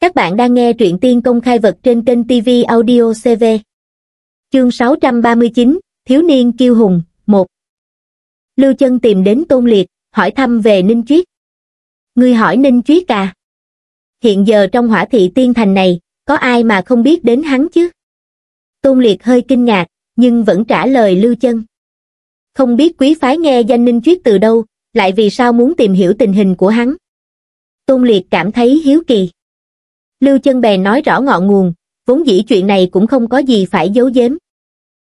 Các bạn đang nghe truyện tiên công khai vật trên kênh TV Audio CV. Chương 639, Thiếu niên kiêu hùng, 1 Lưu Chân tìm đến Tôn Liệt, hỏi thăm về Ninh Chuyết. Ngươi hỏi Ninh Chuyết à? Hiện giờ trong hỏa thị tiên thành này, có ai mà không biết đến hắn chứ? Tôn Liệt hơi kinh ngạc, nhưng vẫn trả lời Lưu Chân. Không biết quý phái nghe danh Ninh Chuyết từ đâu, lại vì sao muốn tìm hiểu tình hình của hắn. Tôn Liệt cảm thấy hiếu kỳ. Lưu chân bè nói rõ ngọn nguồn, vốn dĩ chuyện này cũng không có gì phải giấu giếm.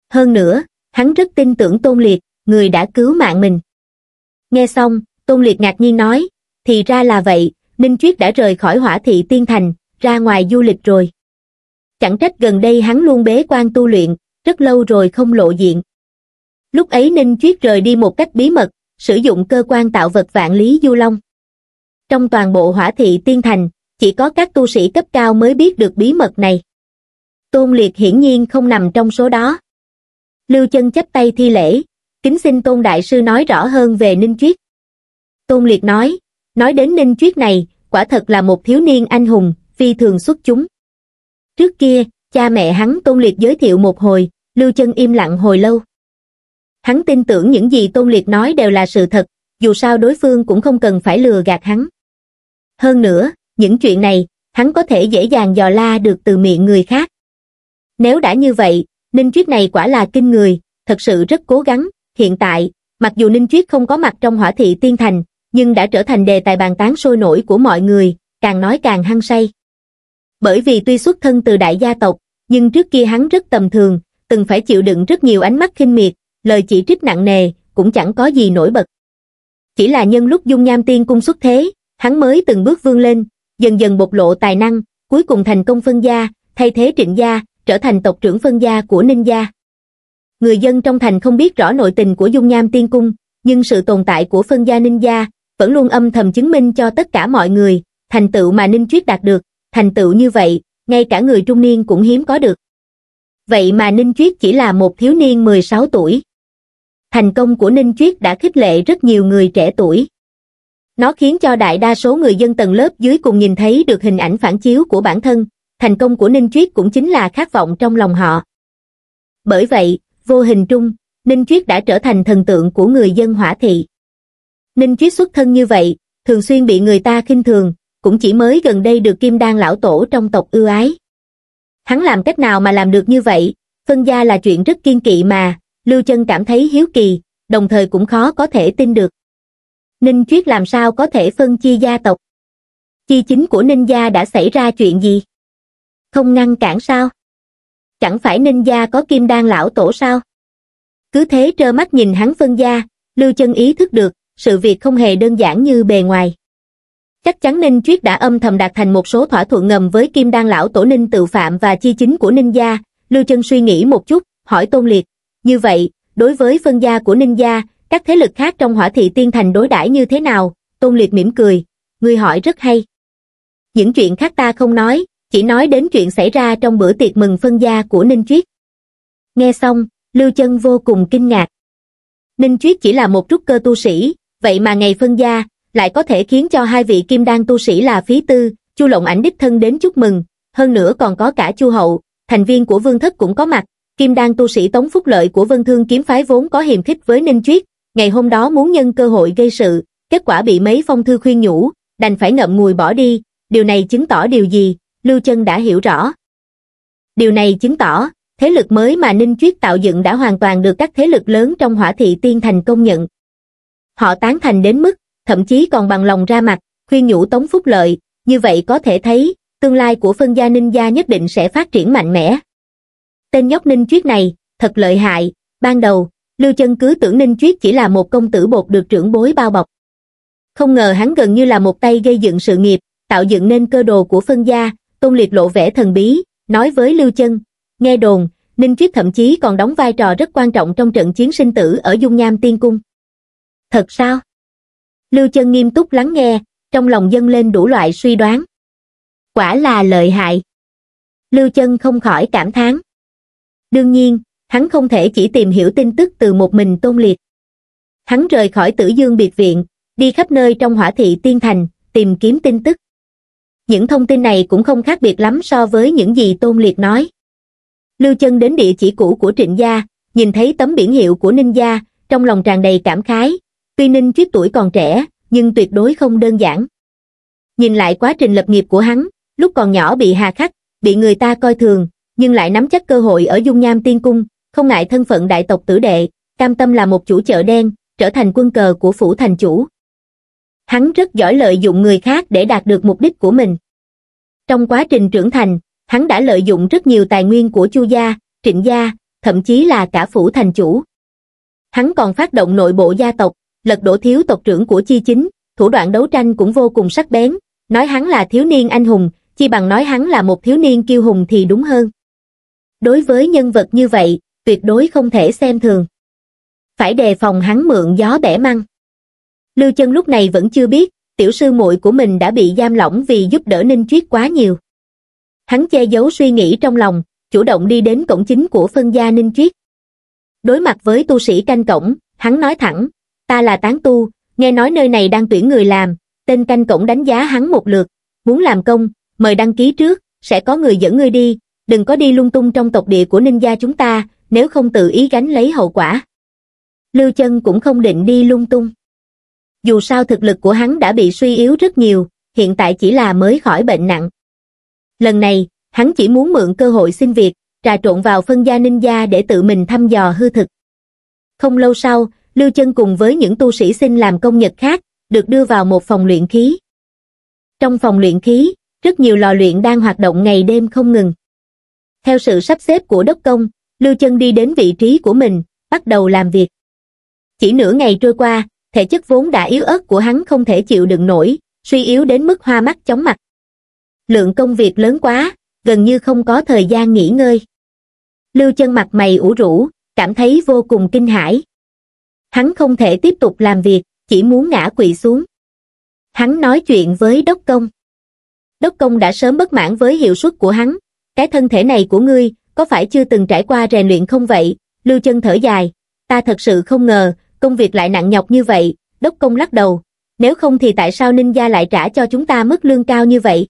Hơn nữa, hắn rất tin tưởng Tôn Liệt, người đã cứu mạng mình. Nghe xong, Tôn Liệt ngạc nhiên nói, thì ra là vậy, Ninh Chuyết đã rời khỏi hỏa thị tiên thành, ra ngoài du lịch rồi. Chẳng trách gần đây hắn luôn bế quan tu luyện, rất lâu rồi không lộ diện. Lúc ấy Ninh Chuyết rời đi một cách bí mật, sử dụng cơ quan tạo vật vạn lý du long. Trong toàn bộ hỏa thị tiên thành, chỉ có các tu sĩ cấp cao mới biết được bí mật này. Tôn Liệt hiển nhiên không nằm trong số đó. Lưu Chân chấp tay thi lễ, kính xin Tôn Đại Sư nói rõ hơn về Ninh Chuyết. Tôn Liệt nói, nói đến Ninh Chuyết này, quả thật là một thiếu niên anh hùng, phi thường xuất chúng. Trước kia, cha mẹ hắn Tôn Liệt giới thiệu một hồi, Lưu Chân im lặng hồi lâu. Hắn tin tưởng những gì Tôn Liệt nói đều là sự thật, dù sao đối phương cũng không cần phải lừa gạt hắn. Hơn nữa, những chuyện này hắn có thể dễ dàng dò la được từ miệng người khác. Nếu đã như vậy, Ninh Triết này quả là kinh người, thật sự rất cố gắng. Hiện tại, mặc dù Ninh Triết không có mặt trong hỏa thị tiên thành, nhưng đã trở thành đề tài bàn tán sôi nổi của mọi người, càng nói càng hăng say. Bởi vì tuy xuất thân từ đại gia tộc, nhưng trước kia hắn rất tầm thường, từng phải chịu đựng rất nhiều ánh mắt khinh miệt, lời chỉ trích nặng nề, cũng chẳng có gì nổi bật. Chỉ là nhân lúc dung nham tiên cung xuất thế, hắn mới từng bước vươn lên, dần dần bộc lộ tài năng, cuối cùng thành công phân gia, thay thế trịnh gia, trở thành tộc trưởng phân gia của Ninh gia. Người dân trong thành không biết rõ nội tình của Dung Nham Tiên Cung, nhưng sự tồn tại của phân gia Ninh gia vẫn luôn âm thầm chứng minh cho tất cả mọi người, thành tựu mà Ninh Chuyết đạt được, thành tựu như vậy, ngay cả người trung niên cũng hiếm có được. Vậy mà Ninh Chuyết chỉ là một thiếu niên 16 tuổi. Thành công của Ninh Chuyết đã khích lệ rất nhiều người trẻ tuổi. Nó khiến cho đại đa số người dân tầng lớp dưới cùng nhìn thấy được hình ảnh phản chiếu của bản thân, thành công của Ninh triết cũng chính là khát vọng trong lòng họ. Bởi vậy, vô hình trung, Ninh triết đã trở thành thần tượng của người dân hỏa thị. Ninh triết xuất thân như vậy, thường xuyên bị người ta khinh thường, cũng chỉ mới gần đây được Kim Đan lão tổ trong tộc ưu ái. Hắn làm cách nào mà làm được như vậy, phân gia là chuyện rất kiên kỵ mà, Lưu Chân cảm thấy hiếu kỳ, đồng thời cũng khó có thể tin được ninh chuyết làm sao có thể phân chia gia tộc chi chính của ninh gia đã xảy ra chuyện gì không ngăn cản sao chẳng phải ninh gia có kim đan lão tổ sao cứ thế trơ mắt nhìn hắn phân gia lưu chân ý thức được sự việc không hề đơn giản như bề ngoài chắc chắn ninh chuyết đã âm thầm đạt thành một số thỏa thuận ngầm với kim đan lão tổ ninh tự phạm và chi chính của ninh gia lưu chân suy nghĩ một chút hỏi tôn liệt như vậy đối với phân gia của ninh gia các thế lực khác trong hỏa thị tiên thành đối đãi như thế nào, Tôn Liệt mỉm cười, người hỏi rất hay. Những chuyện khác ta không nói, chỉ nói đến chuyện xảy ra trong bữa tiệc mừng phân gia của Ninh triết Nghe xong, Lưu Chân vô cùng kinh ngạc. Ninh triết chỉ là một trúc cơ tu sĩ, vậy mà ngày phân gia lại có thể khiến cho hai vị kim đan tu sĩ là phí tư, Chu Lộng Ảnh đích thân đến chúc mừng, hơn nữa còn có cả Chu Hậu, thành viên của Vương Thất cũng có mặt, kim đan tu sĩ Tống Phúc Lợi của Vân Thương kiếm phái vốn có hiềm khích với Ninh triết ngày hôm đó muốn nhân cơ hội gây sự, kết quả bị mấy phong thư khuyên nhủ, đành phải ngậm ngùi bỏ đi, điều này chứng tỏ điều gì, Lưu Chân đã hiểu rõ. Điều này chứng tỏ, thế lực mới mà Ninh Chuyết tạo dựng đã hoàn toàn được các thế lực lớn trong hỏa thị tiên thành công nhận. Họ tán thành đến mức, thậm chí còn bằng lòng ra mặt, khuyên nhủ Tống Phúc Lợi, như vậy có thể thấy, tương lai của phân gia Ninh gia nhất định sẽ phát triển mạnh mẽ. Tên nhóc Ninh Chuyết này, thật lợi hại, ban đầu, lưu chân cứ tưởng ninh chuyết chỉ là một công tử bột được trưởng bối bao bọc không ngờ hắn gần như là một tay gây dựng sự nghiệp tạo dựng nên cơ đồ của phân gia tôn liệt lộ vẻ thần bí nói với lưu chân nghe đồn ninh chuyết thậm chí còn đóng vai trò rất quan trọng trong trận chiến sinh tử ở dung nham tiên cung thật sao lưu chân nghiêm túc lắng nghe trong lòng dâng lên đủ loại suy đoán quả là lợi hại lưu chân không khỏi cảm thán đương nhiên hắn không thể chỉ tìm hiểu tin tức từ một mình tôn liệt. Hắn rời khỏi tử dương biệt viện, đi khắp nơi trong hỏa thị tiên thành, tìm kiếm tin tức. Những thông tin này cũng không khác biệt lắm so với những gì tôn liệt nói. Lưu chân đến địa chỉ cũ của trịnh gia, nhìn thấy tấm biển hiệu của ninh gia, trong lòng tràn đầy cảm khái. Tuy ninh trước tuổi còn trẻ, nhưng tuyệt đối không đơn giản. Nhìn lại quá trình lập nghiệp của hắn, lúc còn nhỏ bị hà khắc, bị người ta coi thường, nhưng lại nắm chắc cơ hội ở dung nham tiên cung, không ngại thân phận đại tộc tử đệ, cam tâm là một chủ chợ đen, trở thành quân cờ của phủ thành chủ. Hắn rất giỏi lợi dụng người khác để đạt được mục đích của mình. Trong quá trình trưởng thành, hắn đã lợi dụng rất nhiều tài nguyên của Chu gia, Trịnh gia, thậm chí là cả phủ thành chủ. Hắn còn phát động nội bộ gia tộc, lật đổ thiếu tộc trưởng của chi chính, thủ đoạn đấu tranh cũng vô cùng sắc bén, nói hắn là thiếu niên anh hùng, chi bằng nói hắn là một thiếu niên kiêu hùng thì đúng hơn. Đối với nhân vật như vậy, tuyệt đối không thể xem thường. Phải đề phòng hắn mượn gió bẻ măng. Lưu Chân lúc này vẫn chưa biết, tiểu sư muội của mình đã bị giam lỏng vì giúp đỡ Ninh Chuyết quá nhiều. Hắn che giấu suy nghĩ trong lòng, chủ động đi đến cổng chính của phân gia Ninh Chuyết. Đối mặt với tu sĩ canh cổng, hắn nói thẳng, ta là tán tu, nghe nói nơi này đang tuyển người làm, tên canh cổng đánh giá hắn một lượt, muốn làm công, mời đăng ký trước, sẽ có người dẫn ngươi đi, đừng có đi lung tung trong tộc địa của ninh gia chúng ta, nếu không tự ý gánh lấy hậu quả. Lưu Chân cũng không định đi lung tung. Dù sao thực lực của hắn đã bị suy yếu rất nhiều, hiện tại chỉ là mới khỏi bệnh nặng. Lần này, hắn chỉ muốn mượn cơ hội xin việc, trà trộn vào phân gia ninh gia để tự mình thăm dò hư thực. Không lâu sau, Lưu Chân cùng với những tu sĩ xin làm công nhật khác, được đưa vào một phòng luyện khí. Trong phòng luyện khí, rất nhiều lò luyện đang hoạt động ngày đêm không ngừng. Theo sự sắp xếp của đốc công, lưu chân đi đến vị trí của mình bắt đầu làm việc chỉ nửa ngày trôi qua thể chất vốn đã yếu ớt của hắn không thể chịu đựng nổi suy yếu đến mức hoa mắt chóng mặt lượng công việc lớn quá gần như không có thời gian nghỉ ngơi lưu chân mặt mày ủ rũ cảm thấy vô cùng kinh hãi hắn không thể tiếp tục làm việc chỉ muốn ngã quỵ xuống hắn nói chuyện với đốc công đốc công đã sớm bất mãn với hiệu suất của hắn cái thân thể này của ngươi có phải chưa từng trải qua rèn luyện không vậy? Lưu chân thở dài, ta thật sự không ngờ, công việc lại nặng nhọc như vậy, đốc công lắc đầu. Nếu không thì tại sao ninh gia lại trả cho chúng ta mức lương cao như vậy?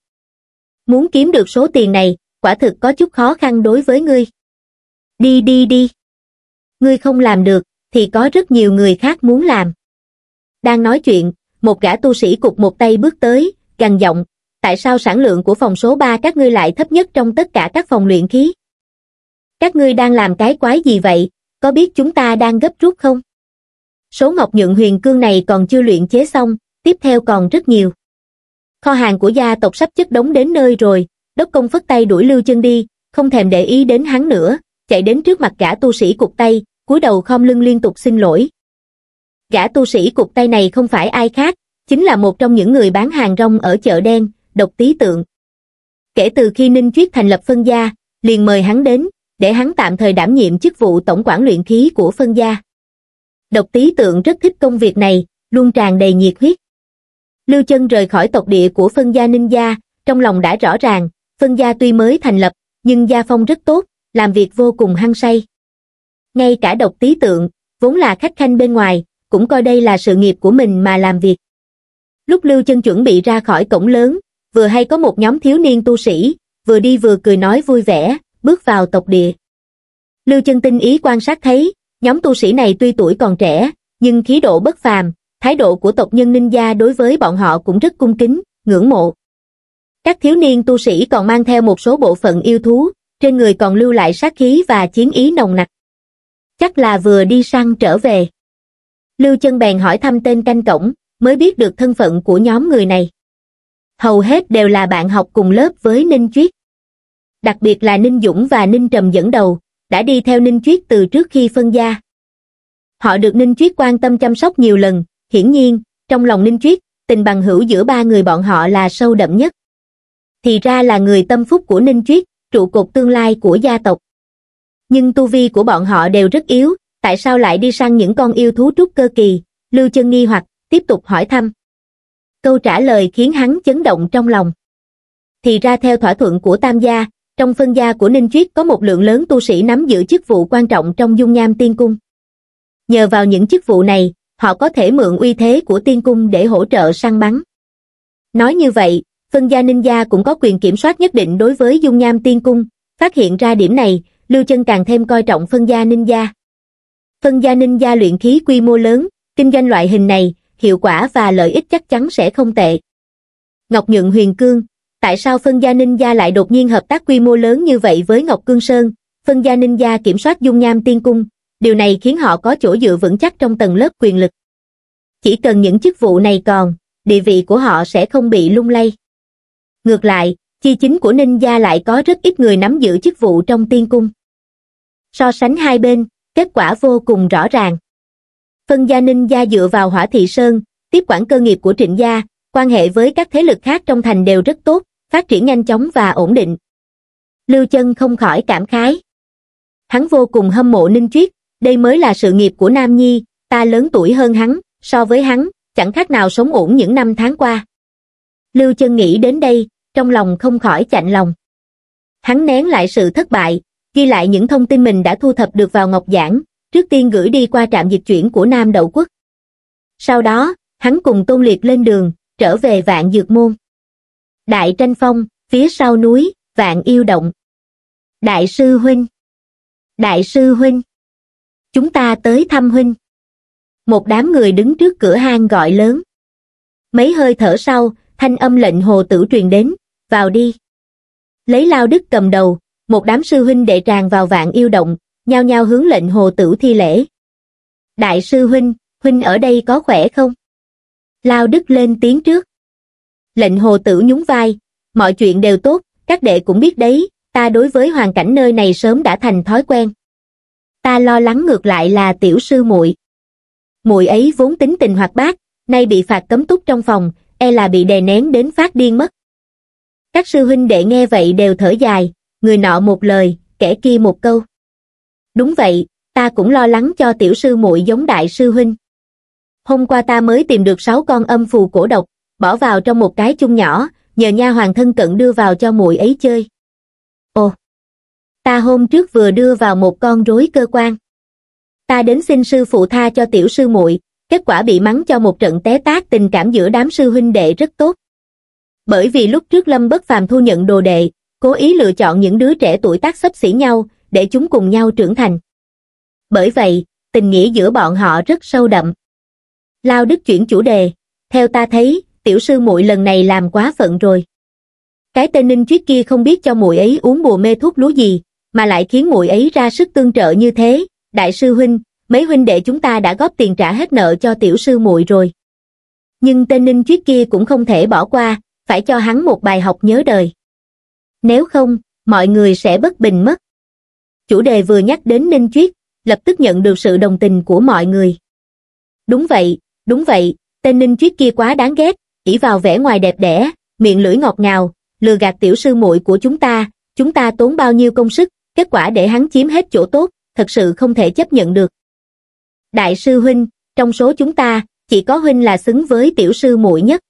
Muốn kiếm được số tiền này, quả thực có chút khó khăn đối với ngươi. Đi đi đi. Ngươi không làm được, thì có rất nhiều người khác muốn làm. Đang nói chuyện, một gã tu sĩ cục một tay bước tới, gằn giọng, tại sao sản lượng của phòng số 3 các ngươi lại thấp nhất trong tất cả các phòng luyện khí? các ngươi đang làm cái quái gì vậy, có biết chúng ta đang gấp rút không? Số ngọc nhượng huyền cương này còn chưa luyện chế xong, tiếp theo còn rất nhiều. Kho hàng của gia tộc sắp chất đống đến nơi rồi, đốc công phất tay đuổi lưu chân đi, không thèm để ý đến hắn nữa, chạy đến trước mặt gã tu sĩ cục tay, cúi đầu khom lưng liên tục xin lỗi. Gã tu sĩ cục tay này không phải ai khác, chính là một trong những người bán hàng rong ở chợ đen, độc tí tượng. Kể từ khi Ninh Chuyết thành lập phân gia, liền mời hắn đến, để hắn tạm thời đảm nhiệm chức vụ tổng quản luyện khí của phân gia. Độc tí tượng rất thích công việc này, luôn tràn đầy nhiệt huyết. Lưu chân rời khỏi tộc địa của phân gia ninh gia, trong lòng đã rõ ràng, phân gia tuy mới thành lập, nhưng gia phong rất tốt, làm việc vô cùng hăng say. Ngay cả độc tí tượng, vốn là khách khanh bên ngoài, cũng coi đây là sự nghiệp của mình mà làm việc. Lúc Lưu chân chuẩn bị ra khỏi cổng lớn, vừa hay có một nhóm thiếu niên tu sĩ, vừa đi vừa cười nói vui vẻ, bước vào tộc địa. Lưu chân tinh ý quan sát thấy, nhóm tu sĩ này tuy tuổi còn trẻ, nhưng khí độ bất phàm, thái độ của tộc nhân ninh gia đối với bọn họ cũng rất cung kính, ngưỡng mộ. Các thiếu niên tu sĩ còn mang theo một số bộ phận yêu thú, trên người còn lưu lại sát khí và chiến ý nồng nặc. Chắc là vừa đi săn trở về. Lưu chân bèn hỏi thăm tên canh cổng, mới biết được thân phận của nhóm người này. Hầu hết đều là bạn học cùng lớp với Ninh Chuyết đặc biệt là Ninh Dũng và Ninh Trầm dẫn đầu, đã đi theo Ninh Chuyết từ trước khi phân gia. Họ được Ninh Chuyết quan tâm chăm sóc nhiều lần, hiển nhiên, trong lòng Ninh Chuyết, tình bằng hữu giữa ba người bọn họ là sâu đậm nhất. Thì ra là người tâm phúc của Ninh Chuyết, trụ cột tương lai của gia tộc. Nhưng tu vi của bọn họ đều rất yếu, tại sao lại đi sang những con yêu thú trúc cơ kỳ, Lưu Chân nghi hoặc, tiếp tục hỏi thăm. Câu trả lời khiến hắn chấn động trong lòng. Thì ra theo thỏa thuận của Tam gia, trong phân gia của Ninh triết có một lượng lớn tu sĩ nắm giữ chức vụ quan trọng trong dung nham tiên cung. Nhờ vào những chức vụ này, họ có thể mượn uy thế của tiên cung để hỗ trợ săn bắn. Nói như vậy, phân gia ninh gia cũng có quyền kiểm soát nhất định đối với dung nham tiên cung, phát hiện ra điểm này, Lưu Chân càng thêm coi trọng phân gia ninh gia. Phân gia ninh gia luyện khí quy mô lớn, kinh doanh loại hình này, hiệu quả và lợi ích chắc chắn sẽ không tệ. Ngọc Nhượng Huyền Cương, tại sao phân gia ninh gia lại đột nhiên hợp tác quy mô lớn như vậy với Ngọc Cương Sơn, phân gia ninh gia kiểm soát dung nham tiên cung, điều này khiến họ có chỗ dựa vững chắc trong tầng lớp quyền lực. Chỉ cần những chức vụ này còn, địa vị của họ sẽ không bị lung lay. Ngược lại, chi chính của ninh gia lại có rất ít người nắm giữ chức vụ trong tiên cung. So sánh hai bên, kết quả vô cùng rõ ràng. Phân gia ninh gia dựa vào hỏa thị sơn, tiếp quản cơ nghiệp của trịnh gia, quan hệ với các thế lực khác trong thành đều rất tốt, phát triển nhanh chóng và ổn định lưu chân không khỏi cảm khái hắn vô cùng hâm mộ ninh triết đây mới là sự nghiệp của nam nhi ta lớn tuổi hơn hắn so với hắn chẳng khác nào sống ổn những năm tháng qua lưu chân nghĩ đến đây trong lòng không khỏi chạnh lòng hắn nén lại sự thất bại ghi lại những thông tin mình đã thu thập được vào ngọc giảng trước tiên gửi đi qua trạm dịch chuyển của nam đậu quốc sau đó hắn cùng tôn liệt lên đường trở về vạn dược môn Đại tranh phong, phía sau núi, vạn yêu động. Đại sư huynh. Đại sư huynh. Chúng ta tới thăm huynh. Một đám người đứng trước cửa hang gọi lớn. Mấy hơi thở sau, thanh âm lệnh hồ tử truyền đến, vào đi. Lấy lao đức cầm đầu, một đám sư huynh đệ tràn vào vạn yêu động, nhao nhau hướng lệnh hồ tử thi lễ. Đại sư huynh, huynh ở đây có khỏe không? Lao đức lên tiếng trước. Lệnh hồ tử nhún vai, mọi chuyện đều tốt, các đệ cũng biết đấy, ta đối với hoàn cảnh nơi này sớm đã thành thói quen. Ta lo lắng ngược lại là tiểu sư muội. Muội ấy vốn tính tình hoạt bát, nay bị phạt cấm túc trong phòng, e là bị đè nén đến phát điên mất. Các sư huynh đệ nghe vậy đều thở dài, người nọ một lời, kẻ kia một câu. Đúng vậy, ta cũng lo lắng cho tiểu sư muội giống đại sư huynh. Hôm qua ta mới tìm được sáu con âm phù cổ độc, bỏ vào trong một cái chung nhỏ, nhờ nha hoàng thân cận đưa vào cho muội ấy chơi. Ồ, ta hôm trước vừa đưa vào một con rối cơ quan. Ta đến xin sư phụ tha cho tiểu sư muội, kết quả bị mắng cho một trận té tát tình cảm giữa đám sư huynh đệ rất tốt. Bởi vì lúc trước Lâm Bất Phàm thu nhận đồ đệ, cố ý lựa chọn những đứa trẻ tuổi tác xấp xỉ nhau, để chúng cùng nhau trưởng thành. Bởi vậy, tình nghĩa giữa bọn họ rất sâu đậm. Lao Đức chuyển chủ đề, theo ta thấy, tiểu sư muội lần này làm quá phận rồi. Cái tên ninh Triết kia không biết cho muội ấy uống bùa mê thuốc lúa gì, mà lại khiến muội ấy ra sức tương trợ như thế. Đại sư huynh, mấy huynh đệ chúng ta đã góp tiền trả hết nợ cho tiểu sư muội rồi. Nhưng tên ninh Triết kia cũng không thể bỏ qua, phải cho hắn một bài học nhớ đời. Nếu không, mọi người sẽ bất bình mất. Chủ đề vừa nhắc đến ninh Triết, lập tức nhận được sự đồng tình của mọi người. Đúng vậy, đúng vậy, tên ninh Triết kia quá đáng ghét, ỷ vào vẻ ngoài đẹp đẽ, miệng lưỡi ngọt ngào, lừa gạt tiểu sư muội của chúng ta, chúng ta tốn bao nhiêu công sức, kết quả để hắn chiếm hết chỗ tốt, thật sự không thể chấp nhận được. Đại sư huynh, trong số chúng ta, chỉ có huynh là xứng với tiểu sư muội nhất.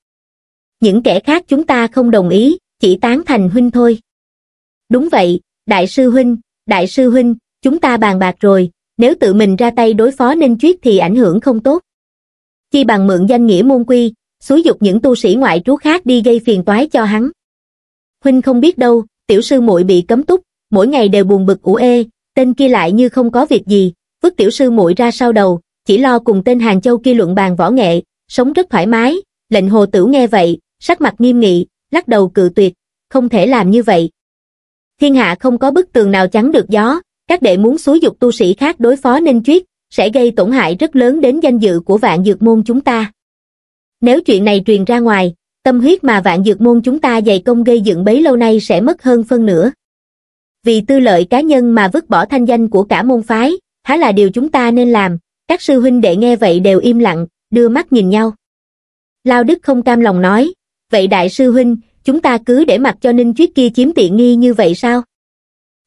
Những kẻ khác chúng ta không đồng ý, chỉ tán thành huynh thôi. Đúng vậy, đại sư huynh, đại sư huynh, chúng ta bàn bạc rồi, nếu tự mình ra tay đối phó Ninh Chuyết thì ảnh hưởng không tốt. Chi bằng mượn danh nghĩa môn quy, xúi dục những tu sĩ ngoại trú khác đi gây phiền toái cho hắn. Huynh không biết đâu, tiểu sư muội bị cấm túc, mỗi ngày đều buồn bực ủ ê, tên kia lại như không có việc gì, vứt tiểu sư muội ra sau đầu, chỉ lo cùng tên Hàng Châu kia luận bàn võ nghệ, sống rất thoải mái, lệnh hồ tửu nghe vậy, sắc mặt nghiêm nghị, lắc đầu cự tuyệt, không thể làm như vậy. Thiên hạ không có bức tường nào chắn được gió, các đệ muốn xúi dục tu sĩ khác đối phó nên triết, sẽ gây tổn hại rất lớn đến danh dự của vạn dược môn chúng ta. Nếu chuyện này truyền ra ngoài, tâm huyết mà vạn dược môn chúng ta dày công gây dựng bấy lâu nay sẽ mất hơn phân nửa. Vì tư lợi cá nhân mà vứt bỏ thanh danh của cả môn phái, há là điều chúng ta nên làm, các sư huynh đệ nghe vậy đều im lặng, đưa mắt nhìn nhau. Lao Đức không cam lòng nói, vậy đại sư huynh, chúng ta cứ để mặc cho Ninh Chuyết kia chiếm tiện nghi như vậy sao?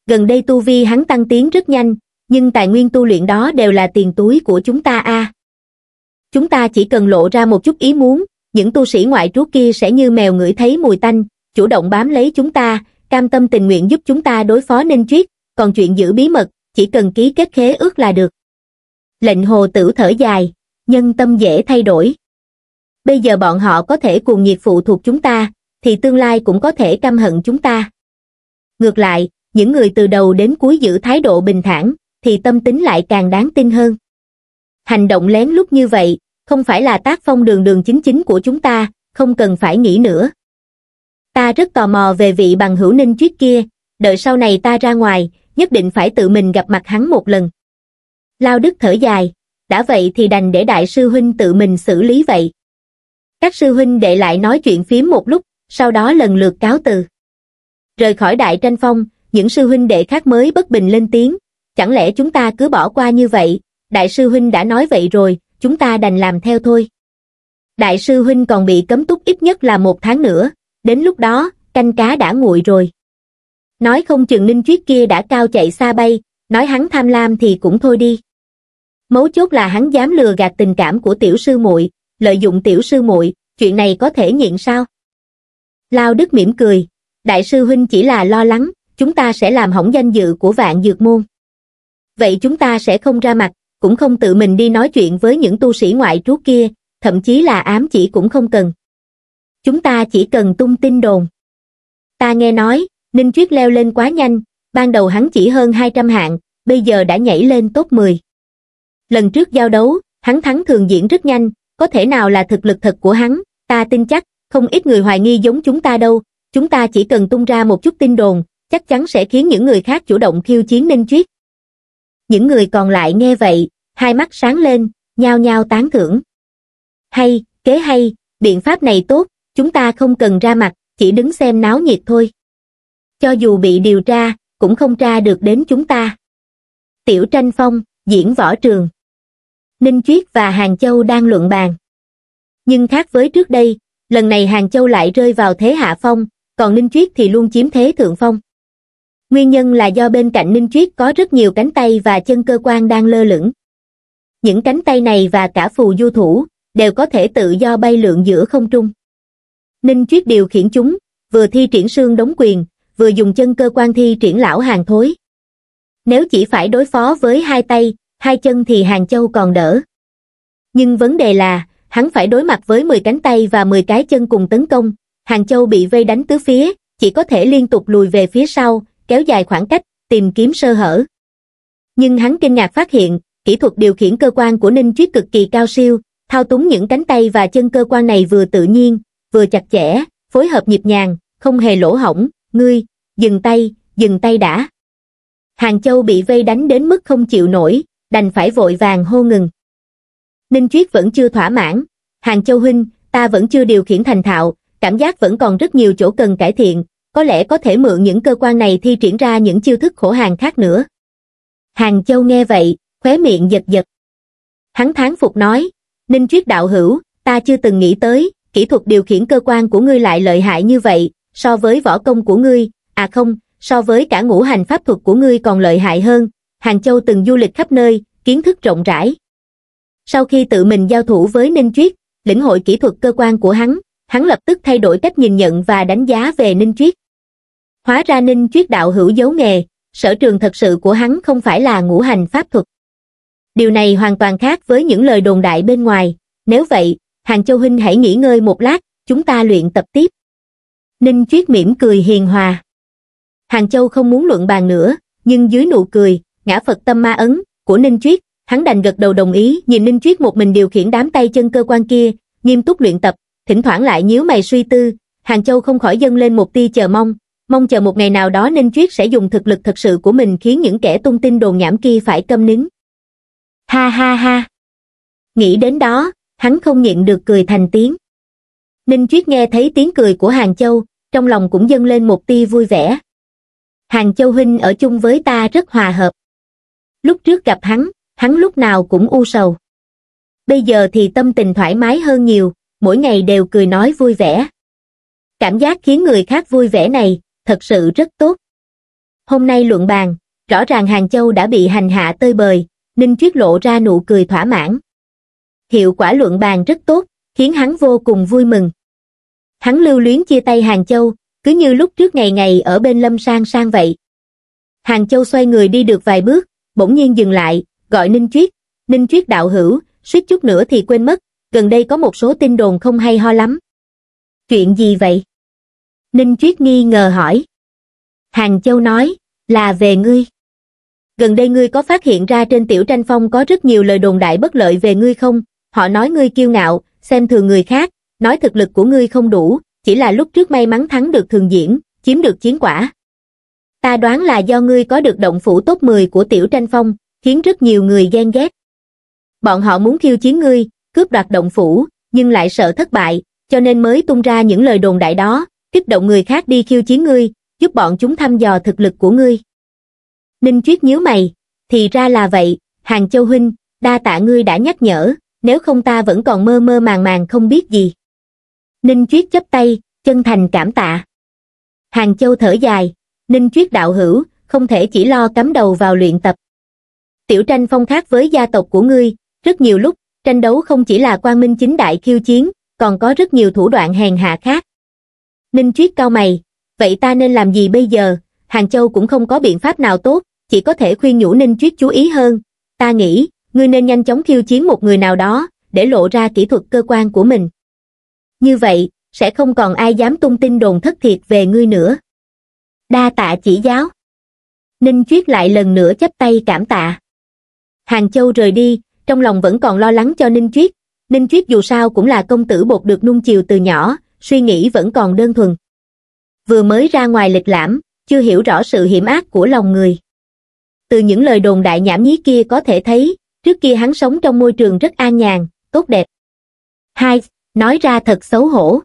Gần đây tu vi hắn tăng tiến rất nhanh, nhưng tài nguyên tu luyện đó đều là tiền túi của chúng ta a à chúng ta chỉ cần lộ ra một chút ý muốn, những tu sĩ ngoại trú kia sẽ như mèo ngửi thấy mùi tanh, chủ động bám lấy chúng ta, cam tâm tình nguyện giúp chúng ta đối phó ninh triết, còn chuyện giữ bí mật, chỉ cần ký kết khế ước là được. Lệnh hồ tử thở dài, nhân tâm dễ thay đổi. Bây giờ bọn họ có thể cùng nhiệt phụ thuộc chúng ta, thì tương lai cũng có thể căm hận chúng ta. Ngược lại, những người từ đầu đến cuối giữ thái độ bình thản, thì tâm tính lại càng đáng tin hơn hành động lén lút như vậy, không phải là tác phong đường đường chính chính của chúng ta, không cần phải nghĩ nữa. Ta rất tò mò về vị bằng hữu ninh chuyết kia, đợi sau này ta ra ngoài, nhất định phải tự mình gặp mặt hắn một lần. Lao Đức thở dài, đã vậy thì đành để đại sư huynh tự mình xử lý vậy. Các sư huynh đệ lại nói chuyện phím một lúc, sau đó lần lượt cáo từ. Rời khỏi đại tranh phong, những sư huynh đệ khác mới bất bình lên tiếng, chẳng lẽ chúng ta cứ bỏ qua như vậy, đại sư huynh đã nói vậy rồi, chúng ta đành làm theo thôi. Đại sư huynh còn bị cấm túc ít nhất là một tháng nữa, đến lúc đó, canh cá đã nguội rồi. Nói không chừng ninh chuyết kia đã cao chạy xa bay, nói hắn tham lam thì cũng thôi đi. Mấu chốt là hắn dám lừa gạt tình cảm của tiểu sư muội, lợi dụng tiểu sư muội, chuyện này có thể nhịn sao? Lao Đức mỉm cười, đại sư huynh chỉ là lo lắng, chúng ta sẽ làm hỏng danh dự của vạn dược môn. Vậy chúng ta sẽ không ra mặt, cũng không tự mình đi nói chuyện với những tu sĩ ngoại trú kia, thậm chí là ám chỉ cũng không cần. Chúng ta chỉ cần tung tin đồn. Ta nghe nói, Ninh Chuyết leo lên quá nhanh, ban đầu hắn chỉ hơn 200 hạng, bây giờ đã nhảy lên top 10. Lần trước giao đấu, hắn thắng thường diễn rất nhanh, có thể nào là thực lực thật của hắn, ta tin chắc, không ít người hoài nghi giống chúng ta đâu, chúng ta chỉ cần tung ra một chút tin đồn, chắc chắn sẽ khiến những người khác chủ động khiêu chiến Ninh Chuyết những người còn lại nghe vậy, hai mắt sáng lên, nhao nhao tán thưởng. Hay, kế hay, biện pháp này tốt, chúng ta không cần ra mặt, chỉ đứng xem náo nhiệt thôi. Cho dù bị điều tra, cũng không tra được đến chúng ta. Tiểu tranh phong, diễn võ trường. Ninh Chuyết và Hàng Châu đang luận bàn. Nhưng khác với trước đây, lần này Hàng Châu lại rơi vào thế hạ phong, còn Ninh Chuyết thì luôn chiếm thế thượng phong nguyên nhân là do bên cạnh ninh Triết có rất nhiều cánh tay và chân cơ quan đang lơ lửng những cánh tay này và cả phù du thủ đều có thể tự do bay lượn giữa không trung ninh Triết điều khiển chúng vừa thi triển xương đóng quyền vừa dùng chân cơ quan thi triển lão hàng thối nếu chỉ phải đối phó với hai tay hai chân thì hàng châu còn đỡ nhưng vấn đề là hắn phải đối mặt với mười cánh tay và mười cái chân cùng tấn công hàng châu bị vây đánh tứ phía chỉ có thể liên tục lùi về phía sau kéo dài khoảng cách, tìm kiếm sơ hở. Nhưng hắn kinh ngạc phát hiện, kỹ thuật điều khiển cơ quan của Ninh Triết cực kỳ cao siêu, thao túng những cánh tay và chân cơ quan này vừa tự nhiên, vừa chặt chẽ, phối hợp nhịp nhàng, không hề lỗ hỏng. ngươi, dừng tay, dừng tay đã. Hàng Châu bị vây đánh đến mức không chịu nổi, đành phải vội vàng hô ngừng. Ninh Triết vẫn chưa thỏa mãn, Hàng Châu huynh, ta vẫn chưa điều khiển thành thạo, cảm giác vẫn còn rất nhiều chỗ cần cải thiện, có lẽ có thể mượn những cơ quan này thi triển ra những chiêu thức khổ hàng khác nữa. Hàng Châu nghe vậy, khóe miệng giật giật. Hắn thán phục nói, Ninh Triết đạo hữu, ta chưa từng nghĩ tới, kỹ thuật điều khiển cơ quan của ngươi lại lợi hại như vậy, so với võ công của ngươi, à không, so với cả ngũ hành pháp thuật của ngươi còn lợi hại hơn, Hàng Châu từng du lịch khắp nơi, kiến thức rộng rãi. Sau khi tự mình giao thủ với Ninh Triết, lĩnh hội kỹ thuật cơ quan của hắn, hắn lập tức thay đổi cách nhìn nhận và đánh giá về Ninh Triết. Hóa ra ninh Triết đạo hữu giấu nghề, sở trường thật sự của hắn không phải là ngũ hành pháp thuật. Điều này hoàn toàn khác với những lời đồn đại bên ngoài, nếu vậy, Hàng Châu Huynh hãy nghỉ ngơi một lát, chúng ta luyện tập tiếp. Ninh Triết mỉm cười hiền hòa. Hàng Châu không muốn luận bàn nữa, nhưng dưới nụ cười, ngã Phật tâm ma ấn của Ninh Triết, hắn đành gật đầu đồng ý, nhìn Ninh Triết một mình điều khiển đám tay chân cơ quan kia, nghiêm túc luyện tập, thỉnh thoảng lại nhíu mày suy tư, Hàng Châu không khỏi dâng lên một tia chờ mong, mong chờ một ngày nào đó Ninh Chuyết sẽ dùng thực lực thật sự của mình khiến những kẻ tung tin đồn nhảm kia phải câm nín. Ha ha ha! Nghĩ đến đó, hắn không nhịn được cười thành tiếng. Ninh Chuyết nghe thấy tiếng cười của Hàng Châu, trong lòng cũng dâng lên một tia vui vẻ. Hàng Châu Huynh ở chung với ta rất hòa hợp. Lúc trước gặp hắn, hắn lúc nào cũng u sầu. Bây giờ thì tâm tình thoải mái hơn nhiều, mỗi ngày đều cười nói vui vẻ. Cảm giác khiến người khác vui vẻ này, thật sự rất tốt. Hôm nay luận bàn, rõ ràng Hàng Châu đã bị hành hạ tơi bời, Ninh Chuyết lộ ra nụ cười thỏa mãn. Hiệu quả luận bàn rất tốt, khiến hắn vô cùng vui mừng. Hắn lưu luyến chia tay Hàng Châu, cứ như lúc trước ngày ngày ở bên Lâm Sang Sang vậy. Hàng Châu xoay người đi được vài bước, bỗng nhiên dừng lại, gọi Ninh Chuyết. Ninh Chuyết đạo hữu, suýt chút nữa thì quên mất, gần đây có một số tin đồn không hay ho lắm. Chuyện gì vậy? Ninh Triết nghi ngờ hỏi. Hàng Châu nói, là về ngươi. Gần đây ngươi có phát hiện ra trên tiểu tranh phong có rất nhiều lời đồn đại bất lợi về ngươi không? Họ nói ngươi kiêu ngạo, xem thường người khác, nói thực lực của ngươi không đủ, chỉ là lúc trước may mắn thắng được thường diễn, chiếm được chiến quả. Ta đoán là do ngươi có được động phủ top 10 của tiểu tranh phong, khiến rất nhiều người ghen ghét. Bọn họ muốn khiêu chiến ngươi, cướp đoạt động phủ, nhưng lại sợ thất bại, cho nên mới tung ra những lời đồn đại đó, kích động người khác đi khiêu chiến ngươi, giúp bọn chúng thăm dò thực lực của ngươi. Ninh Chuyết nhíu mày, thì ra là vậy, Hàng Châu Huynh, đa tạ ngươi đã nhắc nhở, nếu không ta vẫn còn mơ mơ màng màng không biết gì. Ninh Chuyết chấp tay, chân thành cảm tạ. Hàng Châu thở dài, Ninh Chuyết đạo hữu, không thể chỉ lo cắm đầu vào luyện tập. Tiểu tranh phong khác với gia tộc của ngươi, rất nhiều lúc, tranh đấu không chỉ là quan minh chính đại khiêu chiến, còn có rất nhiều thủ đoạn hèn hạ khác. Ninh Triết cao mày, vậy ta nên làm gì bây giờ? Hàng Châu cũng không có biện pháp nào tốt, chỉ có thể khuyên nhủ Ninh Triết chú ý hơn. Ta nghĩ, ngươi nên nhanh chóng khiêu chiến một người nào đó, để lộ ra kỹ thuật cơ quan của mình. Như vậy, sẽ không còn ai dám tung tin đồn thất thiệt về ngươi nữa. Đa tạ chỉ giáo. Ninh Triết lại lần nữa chấp tay cảm tạ. Hàng Châu rời đi, trong lòng vẫn còn lo lắng cho Ninh Triết. Ninh Triết dù sao cũng là công tử bột được nuông chiều từ nhỏ, suy nghĩ vẫn còn đơn thuần. Vừa mới ra ngoài lịch lãm, chưa hiểu rõ sự hiểm ác của lòng người. Từ những lời đồn đại nhảm nhí kia có thể thấy, trước kia hắn sống trong môi trường rất an nhàn, tốt đẹp. Hai, nói ra thật xấu hổ.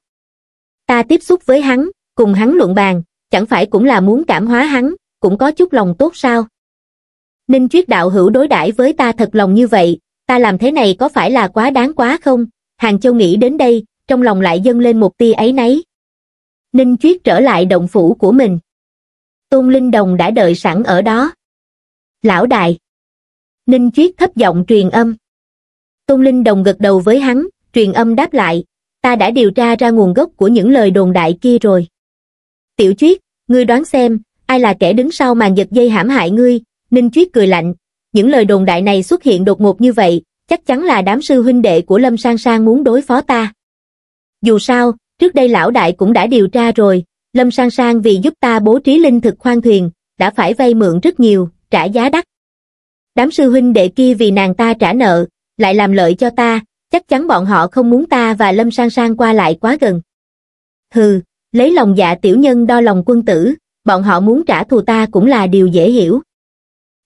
Ta tiếp xúc với hắn, cùng hắn luận bàn, chẳng phải cũng là muốn cảm hóa hắn, cũng có chút lòng tốt sao. Ninh triết đạo hữu đối đãi với ta thật lòng như vậy, ta làm thế này có phải là quá đáng quá không? Hàng Châu nghĩ đến đây, trong lòng lại dâng lên một tia ấy nấy. Ninh Chuyết trở lại động phủ của mình. Tôn Linh Đồng đã đợi sẵn ở đó. Lão đại. Ninh Chuyết thấp giọng truyền âm. Tôn Linh Đồng gật đầu với hắn, truyền âm đáp lại, ta đã điều tra ra nguồn gốc của những lời đồn đại kia rồi. Tiểu Chuyết, ngươi đoán xem, ai là kẻ đứng sau màn giật dây hãm hại ngươi, Ninh Chuyết cười lạnh, những lời đồn đại này xuất hiện đột ngột như vậy, chắc chắn là đám sư huynh đệ của Lâm Sang Sang muốn đối phó ta. Dù sao, trước đây lão đại cũng đã điều tra rồi, Lâm Sang Sang vì giúp ta bố trí linh thực khoan thuyền, đã phải vay mượn rất nhiều, trả giá đắt. Đám sư huynh đệ kia vì nàng ta trả nợ, lại làm lợi cho ta, chắc chắn bọn họ không muốn ta và Lâm Sang Sang qua lại quá gần. Hừ, lấy lòng dạ tiểu nhân đo lòng quân tử, bọn họ muốn trả thù ta cũng là điều dễ hiểu.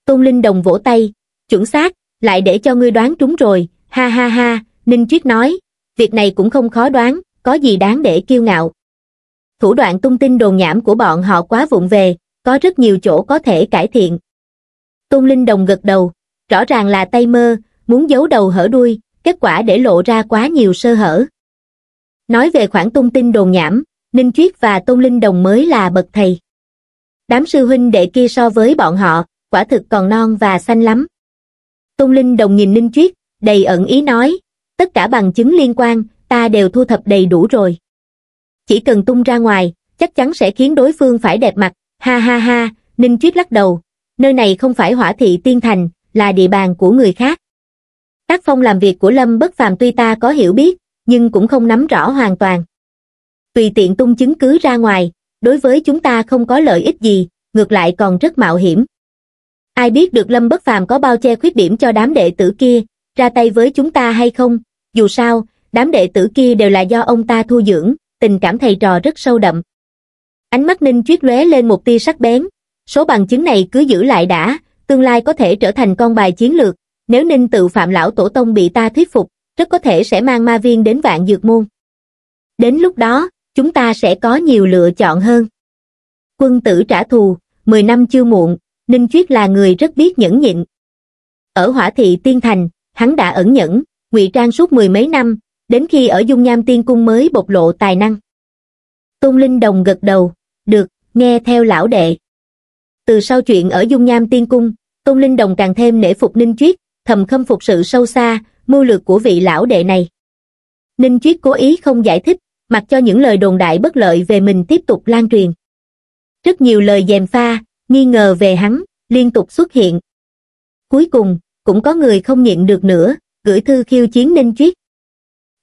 Tôn Linh Đồng vỗ tay, chuẩn xác, lại để cho ngươi đoán trúng rồi, ha ha ha, Ninh triết nói, việc này cũng không khó đoán, có gì đáng để kiêu ngạo. Thủ đoạn tung tin đồn nhảm của bọn họ quá vụng về, có rất nhiều chỗ có thể cải thiện. Tôn Linh Đồng gật đầu, rõ ràng là tay mơ, muốn giấu đầu hở đuôi, kết quả để lộ ra quá nhiều sơ hở. Nói về khoản tung tin đồn nhảm, Ninh Chuyết và Tôn Linh Đồng mới là bậc thầy. Đám sư huynh đệ kia so với bọn họ, quả thực còn non và xanh lắm. Tôn Linh Đồng nhìn Ninh Chuyết, đầy ẩn ý nói, tất cả bằng chứng liên quan, ta đều thu thập đầy đủ rồi. Chỉ cần tung ra ngoài, chắc chắn sẽ khiến đối phương phải đẹp mặt, ha ha ha, Ninh Triết lắc đầu, nơi này không phải hỏa thị tiên thành, là địa bàn của người khác. Tác phong làm việc của Lâm bất phàm tuy ta có hiểu biết, nhưng cũng không nắm rõ hoàn toàn. Tùy tiện tung chứng cứ ra ngoài, đối với chúng ta không có lợi ích gì, ngược lại còn rất mạo hiểm. Ai biết được Lâm bất phàm có bao che khuyết điểm cho đám đệ tử kia, ra tay với chúng ta hay không, dù sao, đám đệ tử kia đều là do ông ta thu dưỡng, tình cảm thầy trò rất sâu đậm. Ánh mắt Ninh Chuyết lóe lên một tia sắc bén, số bằng chứng này cứ giữ lại đã, tương lai có thể trở thành con bài chiến lược, nếu Ninh tự phạm lão tổ tông bị ta thuyết phục, rất có thể sẽ mang ma viên đến vạn dược môn. Đến lúc đó, chúng ta sẽ có nhiều lựa chọn hơn. Quân tử trả thù, 10 năm chưa muộn, Ninh Chuyết là người rất biết nhẫn nhịn. Ở Hỏa Thị Tiên Thành, hắn đã ẩn nhẫn, ngụy trang suốt mười mấy năm, đến khi ở dung nham tiên cung mới bộc lộ tài năng tôn linh đồng gật đầu được nghe theo lão đệ từ sau chuyện ở dung nham tiên cung tôn linh đồng càng thêm nể phục ninh chuyết thầm khâm phục sự sâu xa mưu lược của vị lão đệ này ninh chuyết cố ý không giải thích mặc cho những lời đồn đại bất lợi về mình tiếp tục lan truyền rất nhiều lời dèm pha nghi ngờ về hắn liên tục xuất hiện cuối cùng cũng có người không nhịn được nữa gửi thư khiêu chiến ninh chuyết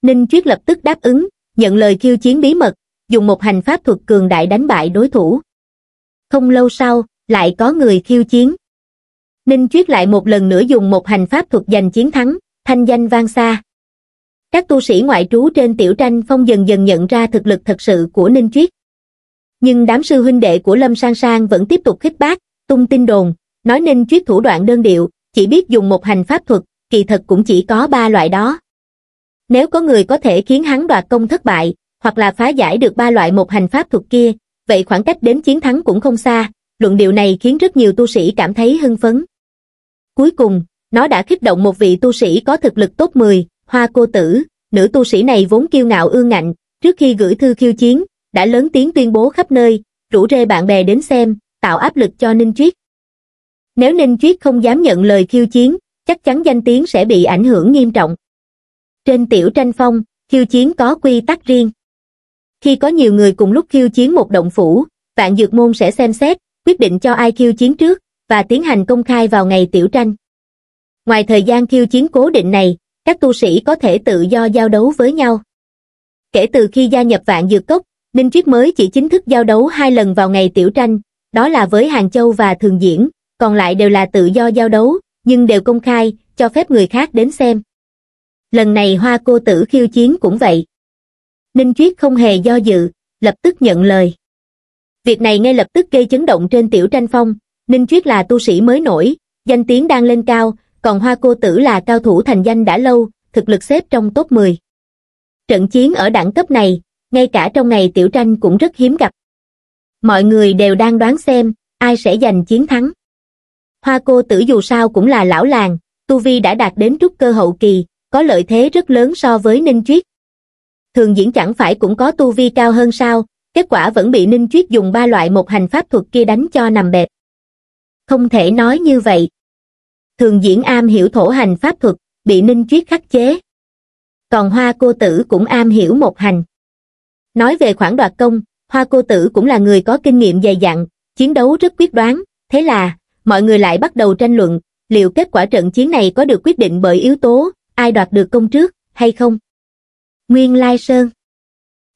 ninh chuyết lập tức đáp ứng nhận lời khiêu chiến bí mật dùng một hành pháp thuật cường đại đánh bại đối thủ không lâu sau lại có người khiêu chiến ninh chuyết lại một lần nữa dùng một hành pháp thuật giành chiến thắng thanh danh vang xa các tu sĩ ngoại trú trên tiểu tranh phong dần dần nhận ra thực lực thật sự của ninh chuyết nhưng đám sư huynh đệ của lâm sang sang vẫn tiếp tục khích bác tung tin đồn nói ninh chuyết thủ đoạn đơn điệu chỉ biết dùng một hành pháp thuật kỳ thật cũng chỉ có ba loại đó nếu có người có thể khiến hắn đoạt công thất bại, hoặc là phá giải được ba loại một hành pháp thuật kia, vậy khoảng cách đến chiến thắng cũng không xa, luận điều này khiến rất nhiều tu sĩ cảm thấy hưng phấn. Cuối cùng, nó đã kích động một vị tu sĩ có thực lực tốt 10, hoa cô tử, nữ tu sĩ này vốn kiêu ngạo ương ngạnh, trước khi gửi thư khiêu chiến, đã lớn tiếng tuyên bố khắp nơi, rủ rê bạn bè đến xem, tạo áp lực cho Ninh triết Nếu Ninh triết không dám nhận lời khiêu chiến, chắc chắn danh tiếng sẽ bị ảnh hưởng nghiêm trọng. Trên tiểu tranh phong, khiêu chiến có quy tắc riêng. Khi có nhiều người cùng lúc khiêu chiến một động phủ, vạn dược môn sẽ xem xét, quyết định cho ai khiêu chiến trước, và tiến hành công khai vào ngày tiểu tranh. Ngoài thời gian khiêu chiến cố định này, các tu sĩ có thể tự do giao đấu với nhau. Kể từ khi gia nhập vạn dược cốc, Ninh Triết mới chỉ chính thức giao đấu hai lần vào ngày tiểu tranh, đó là với Hàng Châu và Thường Diễn, còn lại đều là tự do giao đấu, nhưng đều công khai, cho phép người khác đến xem lần này hoa cô tử khiêu chiến cũng vậy. Ninh Chuyết không hề do dự, lập tức nhận lời. Việc này ngay lập tức gây chấn động trên tiểu tranh phong, Ninh Chuyết là tu sĩ mới nổi, danh tiếng đang lên cao, còn hoa cô tử là cao thủ thành danh đã lâu, thực lực xếp trong top 10. Trận chiến ở đẳng cấp này, ngay cả trong ngày tiểu tranh cũng rất hiếm gặp. Mọi người đều đang đoán xem, ai sẽ giành chiến thắng. Hoa cô tử dù sao cũng là lão làng, Tu Vi đã đạt đến trúc cơ hậu kỳ, có lợi thế rất lớn so với Ninh Chuyết. Thường diễn chẳng phải cũng có tu vi cao hơn sao, kết quả vẫn bị Ninh Chuyết dùng ba loại một hành pháp thuật kia đánh cho nằm bẹp. Không thể nói như vậy. Thường diễn am hiểu thổ hành pháp thuật, bị Ninh Chuyết khắc chế. Còn hoa cô tử cũng am hiểu một hành. Nói về khoản đoạt công, hoa cô tử cũng là người có kinh nghiệm dày dặn, chiến đấu rất quyết đoán, thế là, mọi người lại bắt đầu tranh luận, liệu kết quả trận chiến này có được quyết định bởi yếu tố ai đoạt được công trước, hay không? Nguyên Lai Sơn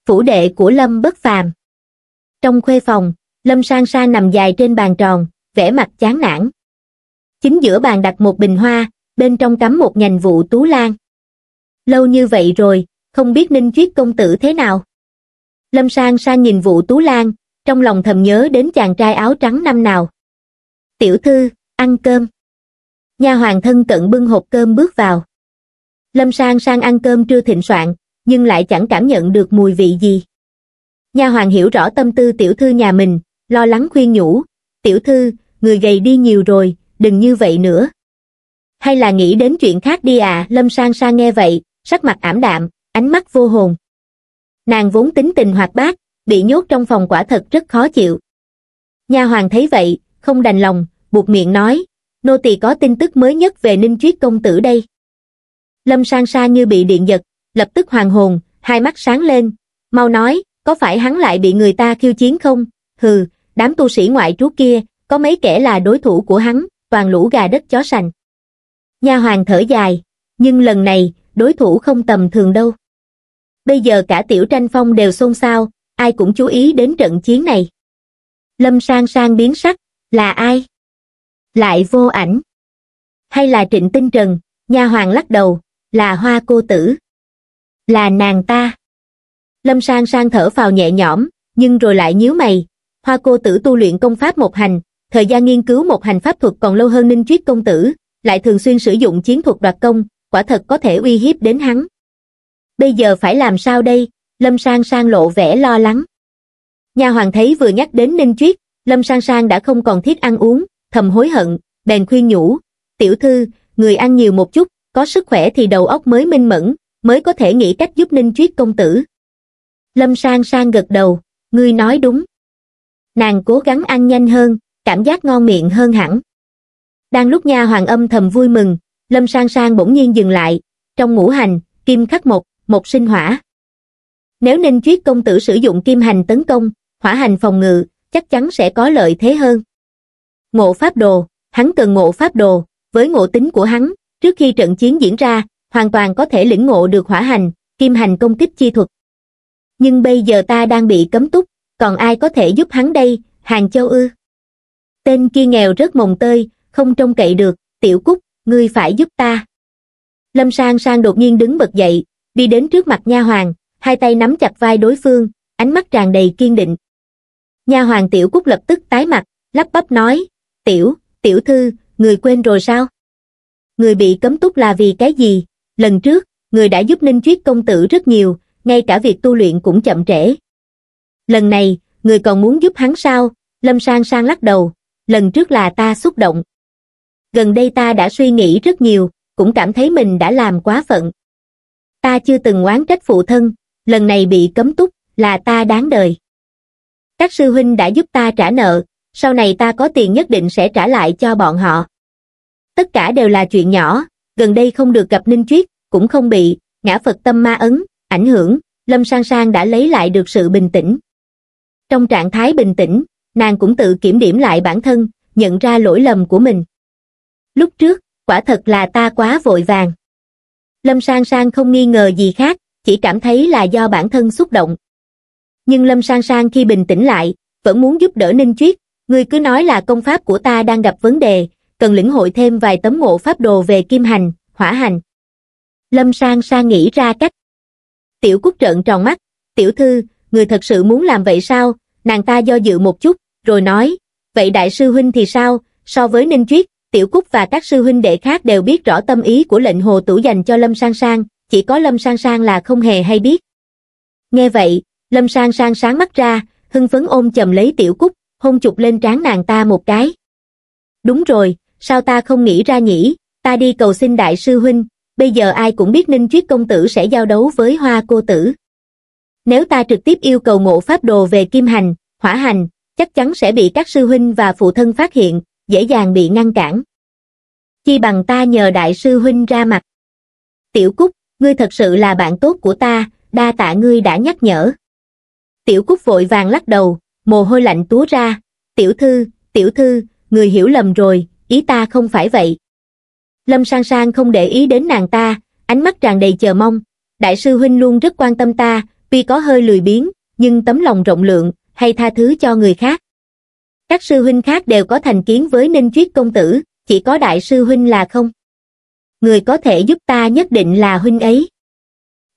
Phủ đệ của Lâm bất phàm Trong khuê phòng, Lâm sang Sa nằm dài trên bàn tròn, vẻ mặt chán nản. Chính giữa bàn đặt một bình hoa, bên trong cắm một nhành vụ tú lan. Lâu như vậy rồi, không biết Ninh Chuyết công tử thế nào. Lâm sang Sa nhìn vụ tú lan, trong lòng thầm nhớ đến chàng trai áo trắng năm nào. Tiểu thư, ăn cơm. Nha hoàng thân cận bưng hộp cơm bước vào. Lâm Sang sang ăn cơm trưa thịnh soạn, nhưng lại chẳng cảm nhận được mùi vị gì. Nha hoàng hiểu rõ tâm tư tiểu thư nhà mình, lo lắng khuyên nhủ, tiểu thư, người gầy đi nhiều rồi, đừng như vậy nữa. Hay là nghĩ đến chuyện khác đi à, Lâm Sang sang nghe vậy, sắc mặt ảm đạm, ánh mắt vô hồn. Nàng vốn tính tình hoạt bát, bị nhốt trong phòng quả thật rất khó chịu. Nha hoàng thấy vậy, không đành lòng, buộc miệng nói, nô tỳ có tin tức mới nhất về Ninh Triết công tử đây lâm sang sa như bị điện giật lập tức hoàng hồn hai mắt sáng lên mau nói có phải hắn lại bị người ta khiêu chiến không hừ đám tu sĩ ngoại trú kia có mấy kẻ là đối thủ của hắn toàn lũ gà đất chó sành nha hoàng thở dài nhưng lần này đối thủ không tầm thường đâu bây giờ cả tiểu tranh phong đều xôn xao ai cũng chú ý đến trận chiến này lâm sang sang biến sắc là ai lại vô ảnh hay là trịnh tinh trần nha hoàng lắc đầu là hoa cô tử. Là nàng ta. Lâm sang sang thở phào nhẹ nhõm, nhưng rồi lại nhíu mày. Hoa cô tử tu luyện công pháp một hành, thời gian nghiên cứu một hành pháp thuật còn lâu hơn ninh triết công tử, lại thường xuyên sử dụng chiến thuật đoạt công, quả thật có thể uy hiếp đến hắn. Bây giờ phải làm sao đây? Lâm sang sang lộ vẻ lo lắng. Nhà hoàng thấy vừa nhắc đến ninh triết, Lâm sang sang đã không còn thiết ăn uống, thầm hối hận, bèn khuyên nhủ. Tiểu thư, người ăn nhiều một chút, có sức khỏe thì đầu óc mới minh mẫn, mới có thể nghĩ cách giúp Ninh Triết công tử. Lâm Sang Sang gật đầu, ngươi nói đúng. Nàng cố gắng ăn nhanh hơn, cảm giác ngon miệng hơn hẳn. Đang lúc nha hoàng âm thầm vui mừng, Lâm Sang Sang bỗng nhiên dừng lại, trong ngũ hành, kim khắc một, một sinh hỏa. Nếu Ninh Triết công tử sử dụng kim hành tấn công, hỏa hành phòng ngự, chắc chắn sẽ có lợi thế hơn. Ngộ pháp đồ, hắn cần ngộ pháp đồ, với ngộ tính của hắn, trước khi trận chiến diễn ra hoàn toàn có thể lĩnh ngộ được hỏa hành kim hành công kích chi thuật nhưng bây giờ ta đang bị cấm túc còn ai có thể giúp hắn đây hàng châu ư tên kia nghèo rất mồng tơi không trông cậy được tiểu cúc ngươi phải giúp ta lâm sang sang đột nhiên đứng bật dậy đi đến trước mặt nha hoàng hai tay nắm chặt vai đối phương ánh mắt tràn đầy kiên định nha hoàng tiểu cúc lập tức tái mặt lắp bắp nói tiểu tiểu thư người quên rồi sao người bị cấm túc là vì cái gì? Lần trước, người đã giúp Ninh Chuyết công tử rất nhiều, ngay cả việc tu luyện cũng chậm trễ. Lần này, người còn muốn giúp hắn sao? Lâm Sang Sang lắc đầu, lần trước là ta xúc động. Gần đây ta đã suy nghĩ rất nhiều, cũng cảm thấy mình đã làm quá phận. Ta chưa từng oán trách phụ thân, lần này bị cấm túc, là ta đáng đời. Các sư huynh đã giúp ta trả nợ, sau này ta có tiền nhất định sẽ trả lại cho bọn họ tất cả đều là chuyện nhỏ, gần đây không được gặp Ninh Chuyết, cũng không bị, ngã Phật tâm ma ấn, ảnh hưởng, Lâm Sang Sang đã lấy lại được sự bình tĩnh. Trong trạng thái bình tĩnh, nàng cũng tự kiểm điểm lại bản thân, nhận ra lỗi lầm của mình. Lúc trước, quả thật là ta quá vội vàng. Lâm Sang Sang không nghi ngờ gì khác, chỉ cảm thấy là do bản thân xúc động. Nhưng Lâm Sang Sang khi bình tĩnh lại, vẫn muốn giúp đỡ Ninh Chuyết, người cứ nói là công pháp của ta đang gặp vấn đề, cần lĩnh hội thêm vài tấm ngộ pháp đồ về kim hành, hỏa hành. Lâm Sang Sang nghĩ ra cách. Tiểu Cúc trợn tròn mắt, tiểu thư, người thật sự muốn làm vậy sao? Nàng ta do dự một chút, rồi nói, vậy đại sư huynh thì sao? So với Ninh Chuyết, Tiểu Cúc và các sư huynh đệ khác đều biết rõ tâm ý của lệnh hồ tủ dành cho Lâm Sang Sang, chỉ có Lâm Sang Sang là không hề hay biết. Nghe vậy, Lâm Sang Sang sáng mắt ra, hưng phấn ôm chầm lấy Tiểu Cúc, hôn chụp lên trán nàng ta một cái. Đúng rồi, sao ta không nghĩ ra nhỉ, ta đi cầu xin đại sư huynh, bây giờ ai cũng biết Ninh Chuyết công tử sẽ giao đấu với hoa cô tử. Nếu ta trực tiếp yêu cầu ngộ pháp đồ về kim hành, hỏa hành, chắc chắn sẽ bị các sư huynh và phụ thân phát hiện, dễ dàng bị ngăn cản. Chi bằng ta nhờ đại sư huynh ra mặt. Tiểu Cúc, ngươi thật sự là bạn tốt của ta, đa tạ ngươi đã nhắc nhở. Tiểu Cúc vội vàng lắc đầu, mồ hôi lạnh túa ra. Tiểu thư, tiểu thư, người hiểu lầm rồi, ý ta không phải vậy lâm sang sang không để ý đến nàng ta ánh mắt tràn đầy chờ mong đại sư huynh luôn rất quan tâm ta tuy có hơi lười biếng nhưng tấm lòng rộng lượng hay tha thứ cho người khác các sư huynh khác đều có thành kiến với ninh triết công tử chỉ có đại sư huynh là không người có thể giúp ta nhất định là huynh ấy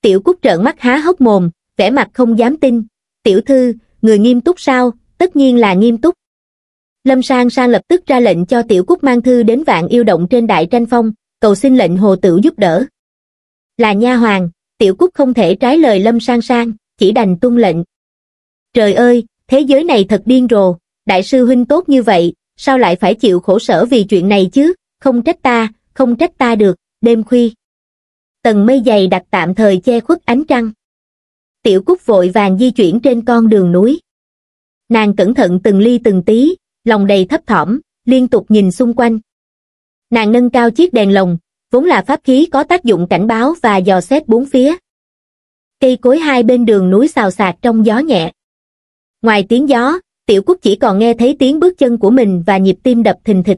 tiểu cúc trợn mắt há hốc mồm vẻ mặt không dám tin tiểu thư người nghiêm túc sao tất nhiên là nghiêm túc Lâm Sang Sang lập tức ra lệnh cho Tiểu Cúc mang thư đến vạn yêu động trên đại tranh phong, cầu xin lệnh Hồ Tửu giúp đỡ. Là nha hoàng, Tiểu Cúc không thể trái lời Lâm Sang Sang, chỉ đành tuân lệnh. Trời ơi, thế giới này thật điên rồ, đại sư huynh tốt như vậy, sao lại phải chịu khổ sở vì chuyện này chứ, không trách ta, không trách ta được, đêm khuya. Tầng mây dày đặt tạm thời che khuất ánh trăng. Tiểu Cúc vội vàng di chuyển trên con đường núi. Nàng cẩn thận từng ly từng tí, lòng đầy thấp thỏm, liên tục nhìn xung quanh. Nàng nâng cao chiếc đèn lồng, vốn là pháp khí có tác dụng cảnh báo và dò xét bốn phía. Cây cối hai bên đường núi xào xạc trong gió nhẹ. Ngoài tiếng gió, tiểu cúc chỉ còn nghe thấy tiếng bước chân của mình và nhịp tim đập thình thịch.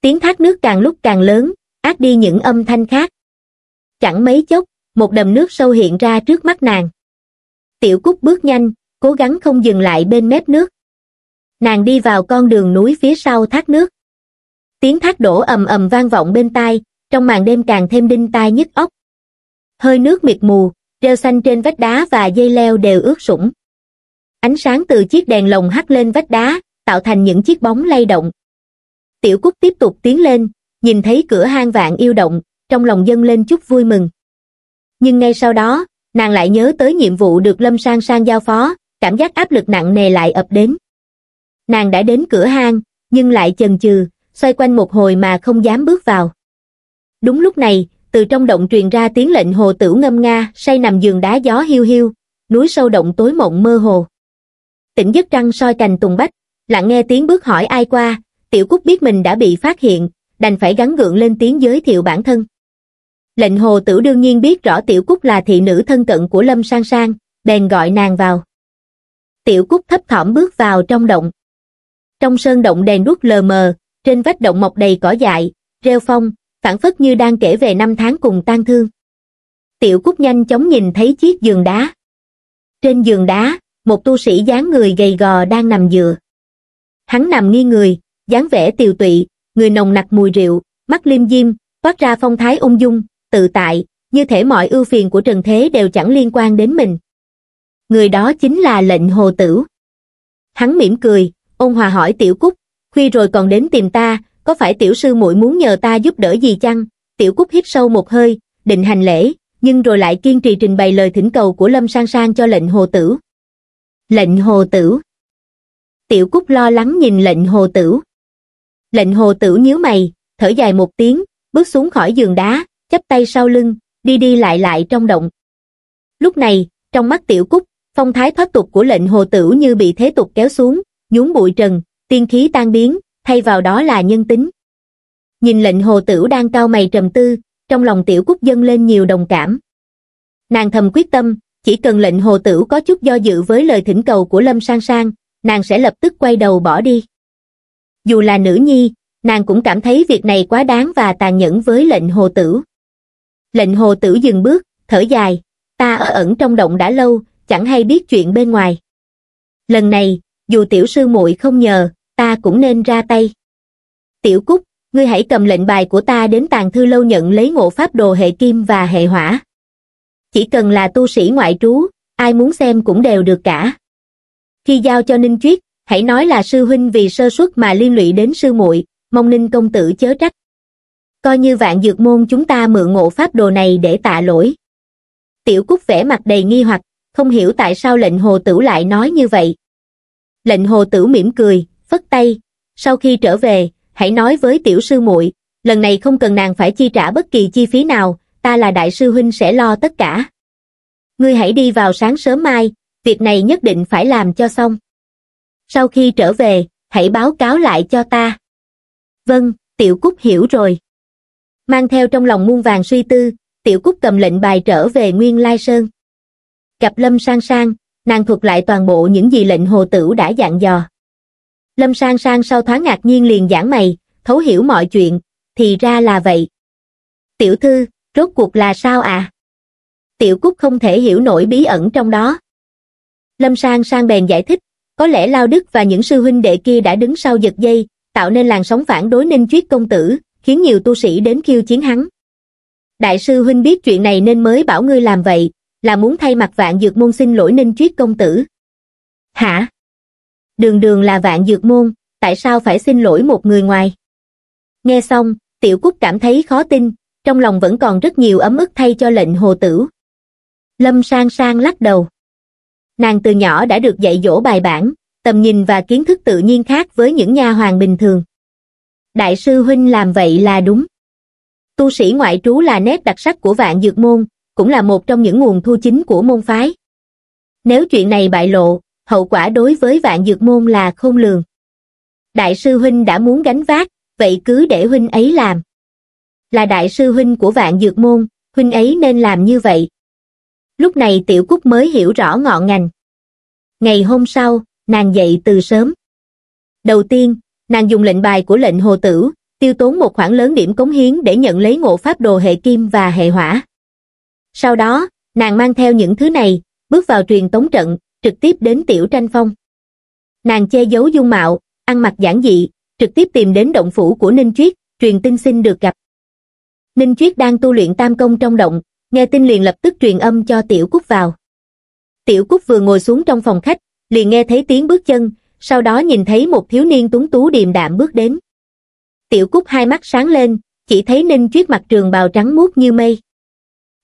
Tiếng thác nước càng lúc càng lớn, át đi những âm thanh khác. Chẳng mấy chốc, một đầm nước sâu hiện ra trước mắt nàng. Tiểu cúc bước nhanh, cố gắng không dừng lại bên mép nước nàng đi vào con đường núi phía sau thác nước tiếng thác đổ ầm ầm vang vọng bên tai trong màn đêm càng thêm đinh tai nhức óc hơi nước mịt mù rêu xanh trên vách đá và dây leo đều ướt sũng ánh sáng từ chiếc đèn lồng hắt lên vách đá tạo thành những chiếc bóng lay động tiểu cúc tiếp tục tiến lên nhìn thấy cửa hang vạn yêu động trong lòng dâng lên chút vui mừng nhưng ngay sau đó nàng lại nhớ tới nhiệm vụ được lâm sang sang giao phó cảm giác áp lực nặng nề lại ập đến Nàng đã đến cửa hang, nhưng lại chần chừ, xoay quanh một hồi mà không dám bước vào. Đúng lúc này, từ trong động truyền ra tiếng lệnh hồ tử ngâm nga, say nằm giường đá gió hiu hiu, núi sâu động tối mộng mơ hồ. Tỉnh giấc trăng soi cành tùng bách, lặng nghe tiếng bước hỏi ai qua, tiểu cúc biết mình đã bị phát hiện, đành phải gắn gượng lên tiếng giới thiệu bản thân. Lệnh hồ tử đương nhiên biết rõ tiểu cúc là thị nữ thân cận của Lâm Sang Sang, bèn gọi nàng vào. Tiểu cúc thấp thỏm bước vào trong động. Trong sơn động đèn đuốc lờ mờ, trên vách động mọc đầy cỏ dại, rêu phong, phản phất như đang kể về năm tháng cùng tan thương. Tiểu Cúc nhanh chóng nhìn thấy chiếc giường đá. Trên giường đá, một tu sĩ dáng người gầy gò đang nằm dựa. Hắn nằm nghi người, dáng vẻ tiều tụy, người nồng nặc mùi rượu, mắt liêm diêm, toát ra phong thái ung dung, tự tại, như thể mọi ưu phiền của Trần Thế đều chẳng liên quan đến mình. Người đó chính là lệnh hồ tử. Hắn mỉm cười, ôn hòa hỏi tiểu cúc, khuya rồi còn đến tìm ta, có phải tiểu sư muội muốn nhờ ta giúp đỡ gì chăng? Tiểu cúc hít sâu một hơi, định hành lễ, nhưng rồi lại kiên trì trình bày lời thỉnh cầu của Lâm Sang Sang cho lệnh hồ tử. Lệnh hồ tử. Tiểu cúc lo lắng nhìn lệnh hồ tử. Lệnh hồ tử nhíu mày, thở dài một tiếng, bước xuống khỏi giường đá, chắp tay sau lưng, đi đi lại lại trong động. Lúc này, trong mắt tiểu cúc, phong thái thoát tục của lệnh hồ tử như bị thế tục kéo xuống, nhúng bụi trần, tiên khí tan biến, thay vào đó là nhân tính. Nhìn lệnh hồ tửu đang cao mày trầm tư, trong lòng tiểu quốc dâng lên nhiều đồng cảm. Nàng thầm quyết tâm, chỉ cần lệnh hồ tửu có chút do dự với lời thỉnh cầu của Lâm Sang Sang, nàng sẽ lập tức quay đầu bỏ đi. Dù là nữ nhi, nàng cũng cảm thấy việc này quá đáng và tàn nhẫn với lệnh hồ tửu. Lệnh hồ tửu dừng bước, thở dài, ta ở ẩn trong động đã lâu, chẳng hay biết chuyện bên ngoài. Lần này, dù tiểu sư muội không nhờ, ta cũng nên ra tay. Tiểu Cúc, ngươi hãy cầm lệnh bài của ta đến tàng thư lâu nhận lấy ngộ pháp đồ hệ kim và hệ hỏa. Chỉ cần là tu sĩ ngoại trú, ai muốn xem cũng đều được cả. Khi giao cho Ninh Chuyết, hãy nói là sư huynh vì sơ suất mà liên lụy đến sư muội, mong Ninh công tử chớ trách. Coi như vạn dược môn chúng ta mượn ngộ pháp đồ này để tạ lỗi. Tiểu Cúc vẻ mặt đầy nghi hoặc, không hiểu tại sao lệnh hồ tử lại nói như vậy, lệnh hồ tử mỉm cười phất tay sau khi trở về hãy nói với tiểu sư muội lần này không cần nàng phải chi trả bất kỳ chi phí nào ta là đại sư huynh sẽ lo tất cả ngươi hãy đi vào sáng sớm mai việc này nhất định phải làm cho xong sau khi trở về hãy báo cáo lại cho ta vâng tiểu cúc hiểu rồi mang theo trong lòng muôn vàng suy tư tiểu cúc cầm lệnh bài trở về nguyên lai sơn gặp lâm sang sang nàng thuật lại toàn bộ những gì lệnh hồ tửu đã dặn dò. Lâm sang sang sau thoáng ngạc nhiên liền giảng mày, thấu hiểu mọi chuyện, thì ra là vậy. Tiểu thư, rốt cuộc là sao à? Tiểu Cúc không thể hiểu nổi bí ẩn trong đó. Lâm sang sang bèn giải thích, có lẽ Lao Đức và những sư huynh đệ kia đã đứng sau giật dây, tạo nên làn sóng phản đối ninh chuyết công tử, khiến nhiều tu sĩ đến khiêu chiến hắn. Đại sư huynh biết chuyện này nên mới bảo ngươi làm vậy, là muốn thay mặt vạn dược môn xin lỗi ninh triết công tử. Hả? Đường đường là vạn dược môn, tại sao phải xin lỗi một người ngoài? Nghe xong, tiểu cúc cảm thấy khó tin, trong lòng vẫn còn rất nhiều ấm ức thay cho lệnh hồ tử. Lâm sang sang lắc đầu. Nàng từ nhỏ đã được dạy dỗ bài bản, tầm nhìn và kiến thức tự nhiên khác với những nha hoàng bình thường. Đại sư Huynh làm vậy là đúng. Tu sĩ ngoại trú là nét đặc sắc của vạn dược môn, cũng là một trong những nguồn thu chính của môn phái. Nếu chuyện này bại lộ, hậu quả đối với vạn dược môn là không lường. Đại sư Huynh đã muốn gánh vác, vậy cứ để Huynh ấy làm. Là đại sư Huynh của vạn dược môn, Huynh ấy nên làm như vậy. Lúc này tiểu cúc mới hiểu rõ ngọn ngành. Ngày hôm sau, nàng dậy từ sớm. Đầu tiên, nàng dùng lệnh bài của lệnh hồ tử, tiêu tốn một khoản lớn điểm cống hiến để nhận lấy ngộ pháp đồ hệ kim và hệ hỏa. Sau đó, nàng mang theo những thứ này, bước vào truyền tống trận, trực tiếp đến tiểu tranh phong. Nàng che giấu dung mạo, ăn mặc giản dị, trực tiếp tìm đến động phủ của Ninh triết truyền tin xin được gặp. Ninh triết đang tu luyện tam công trong động, nghe tin liền lập tức truyền âm cho Tiểu Cúc vào. Tiểu Cúc vừa ngồi xuống trong phòng khách, liền nghe thấy tiếng bước chân, sau đó nhìn thấy một thiếu niên tuấn tú điềm đạm bước đến. Tiểu Cúc hai mắt sáng lên, chỉ thấy Ninh triết mặt trường bào trắng muốt như mây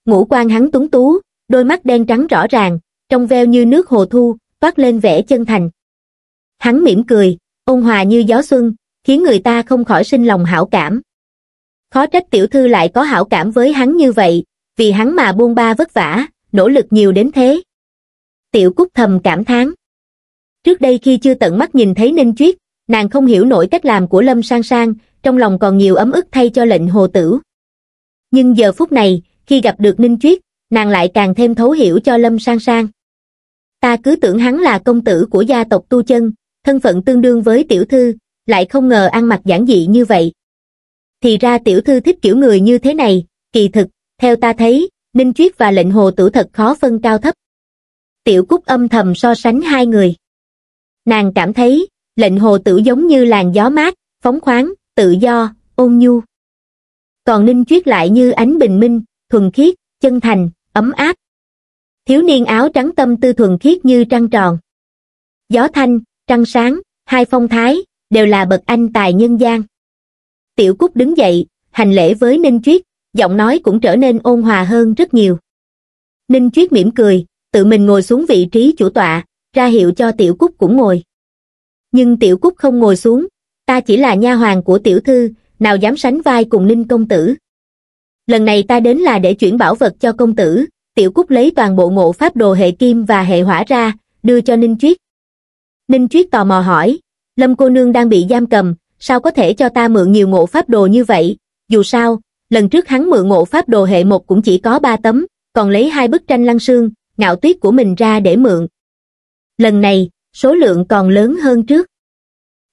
ngũ quan hắn tuấn tú, đôi mắt đen trắng rõ ràng, trong veo như nước hồ thu, toát lên vẻ chân thành. Hắn mỉm cười, ôn hòa như gió xuân, khiến người ta không khỏi sinh lòng hảo cảm. Khó trách tiểu thư lại có hảo cảm với hắn như vậy, vì hắn mà buông ba vất vả, nỗ lực nhiều đến thế. Tiểu Cúc thầm cảm thán. Trước đây khi chưa tận mắt nhìn thấy Ninh Chuyết, nàng không hiểu nổi cách làm của Lâm Sang Sang, trong lòng còn nhiều ấm ức thay cho lệnh hồ tử. Nhưng giờ phút này, khi gặp được ninh chuyết nàng lại càng thêm thấu hiểu cho lâm sang sang ta cứ tưởng hắn là công tử của gia tộc tu chân thân phận tương đương với tiểu thư lại không ngờ ăn mặc giản dị như vậy thì ra tiểu thư thích kiểu người như thế này kỳ thực theo ta thấy ninh chuyết và lệnh hồ tử thật khó phân cao thấp tiểu cúc âm thầm so sánh hai người nàng cảm thấy lệnh hồ tử giống như làn gió mát phóng khoáng tự do ôn nhu còn ninh chuyết lại như ánh bình minh thuần khiết, chân thành, ấm áp. Thiếu niên áo trắng tâm tư thuần khiết như trăng tròn. Gió thanh, trăng sáng, hai phong thái, đều là bậc anh tài nhân gian. Tiểu Cúc đứng dậy, hành lễ với Ninh Triết, giọng nói cũng trở nên ôn hòa hơn rất nhiều. Ninh Triết mỉm cười, tự mình ngồi xuống vị trí chủ tọa, ra hiệu cho Tiểu Cúc cũng ngồi. Nhưng Tiểu Cúc không ngồi xuống, ta chỉ là nha hoàng của tiểu thư, nào dám sánh vai cùng Ninh công tử lần này ta đến là để chuyển bảo vật cho công tử tiểu cúc lấy toàn bộ ngộ pháp đồ hệ kim và hệ hỏa ra đưa cho ninh triết ninh triết tò mò hỏi lâm cô nương đang bị giam cầm sao có thể cho ta mượn nhiều ngộ pháp đồ như vậy dù sao lần trước hắn mượn ngộ pháp đồ hệ một cũng chỉ có ba tấm còn lấy hai bức tranh lăng sương ngạo tuyết của mình ra để mượn lần này số lượng còn lớn hơn trước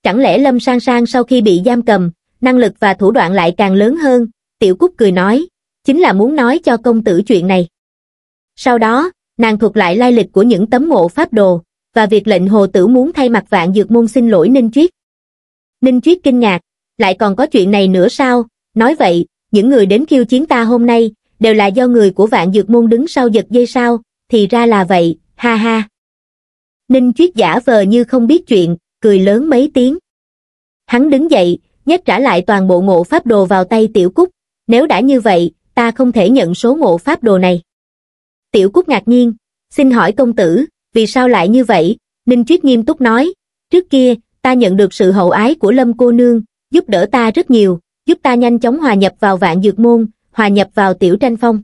chẳng lẽ lâm sang sang sau khi bị giam cầm năng lực và thủ đoạn lại càng lớn hơn Tiểu Cúc cười nói, chính là muốn nói cho công tử chuyện này. Sau đó, nàng thuật lại lai lịch của những tấm mộ pháp đồ, và việc lệnh hồ tử muốn thay mặt vạn dược môn xin lỗi Ninh Triết. Ninh Triết kinh ngạc, lại còn có chuyện này nữa sao, nói vậy, những người đến khiêu chiến ta hôm nay, đều là do người của vạn dược môn đứng sau giật dây sao, thì ra là vậy, ha ha. Ninh Triết giả vờ như không biết chuyện, cười lớn mấy tiếng. Hắn đứng dậy, nhét trả lại toàn bộ ngộ pháp đồ vào tay tiểu cúc, nếu đã như vậy, ta không thể nhận số ngộ pháp đồ này. Tiểu Cúc ngạc nhiên, xin hỏi công tử, vì sao lại như vậy? Ninh triết nghiêm túc nói, trước kia, ta nhận được sự hậu ái của Lâm cô nương, giúp đỡ ta rất nhiều, giúp ta nhanh chóng hòa nhập vào vạn dược môn, hòa nhập vào tiểu tranh phong.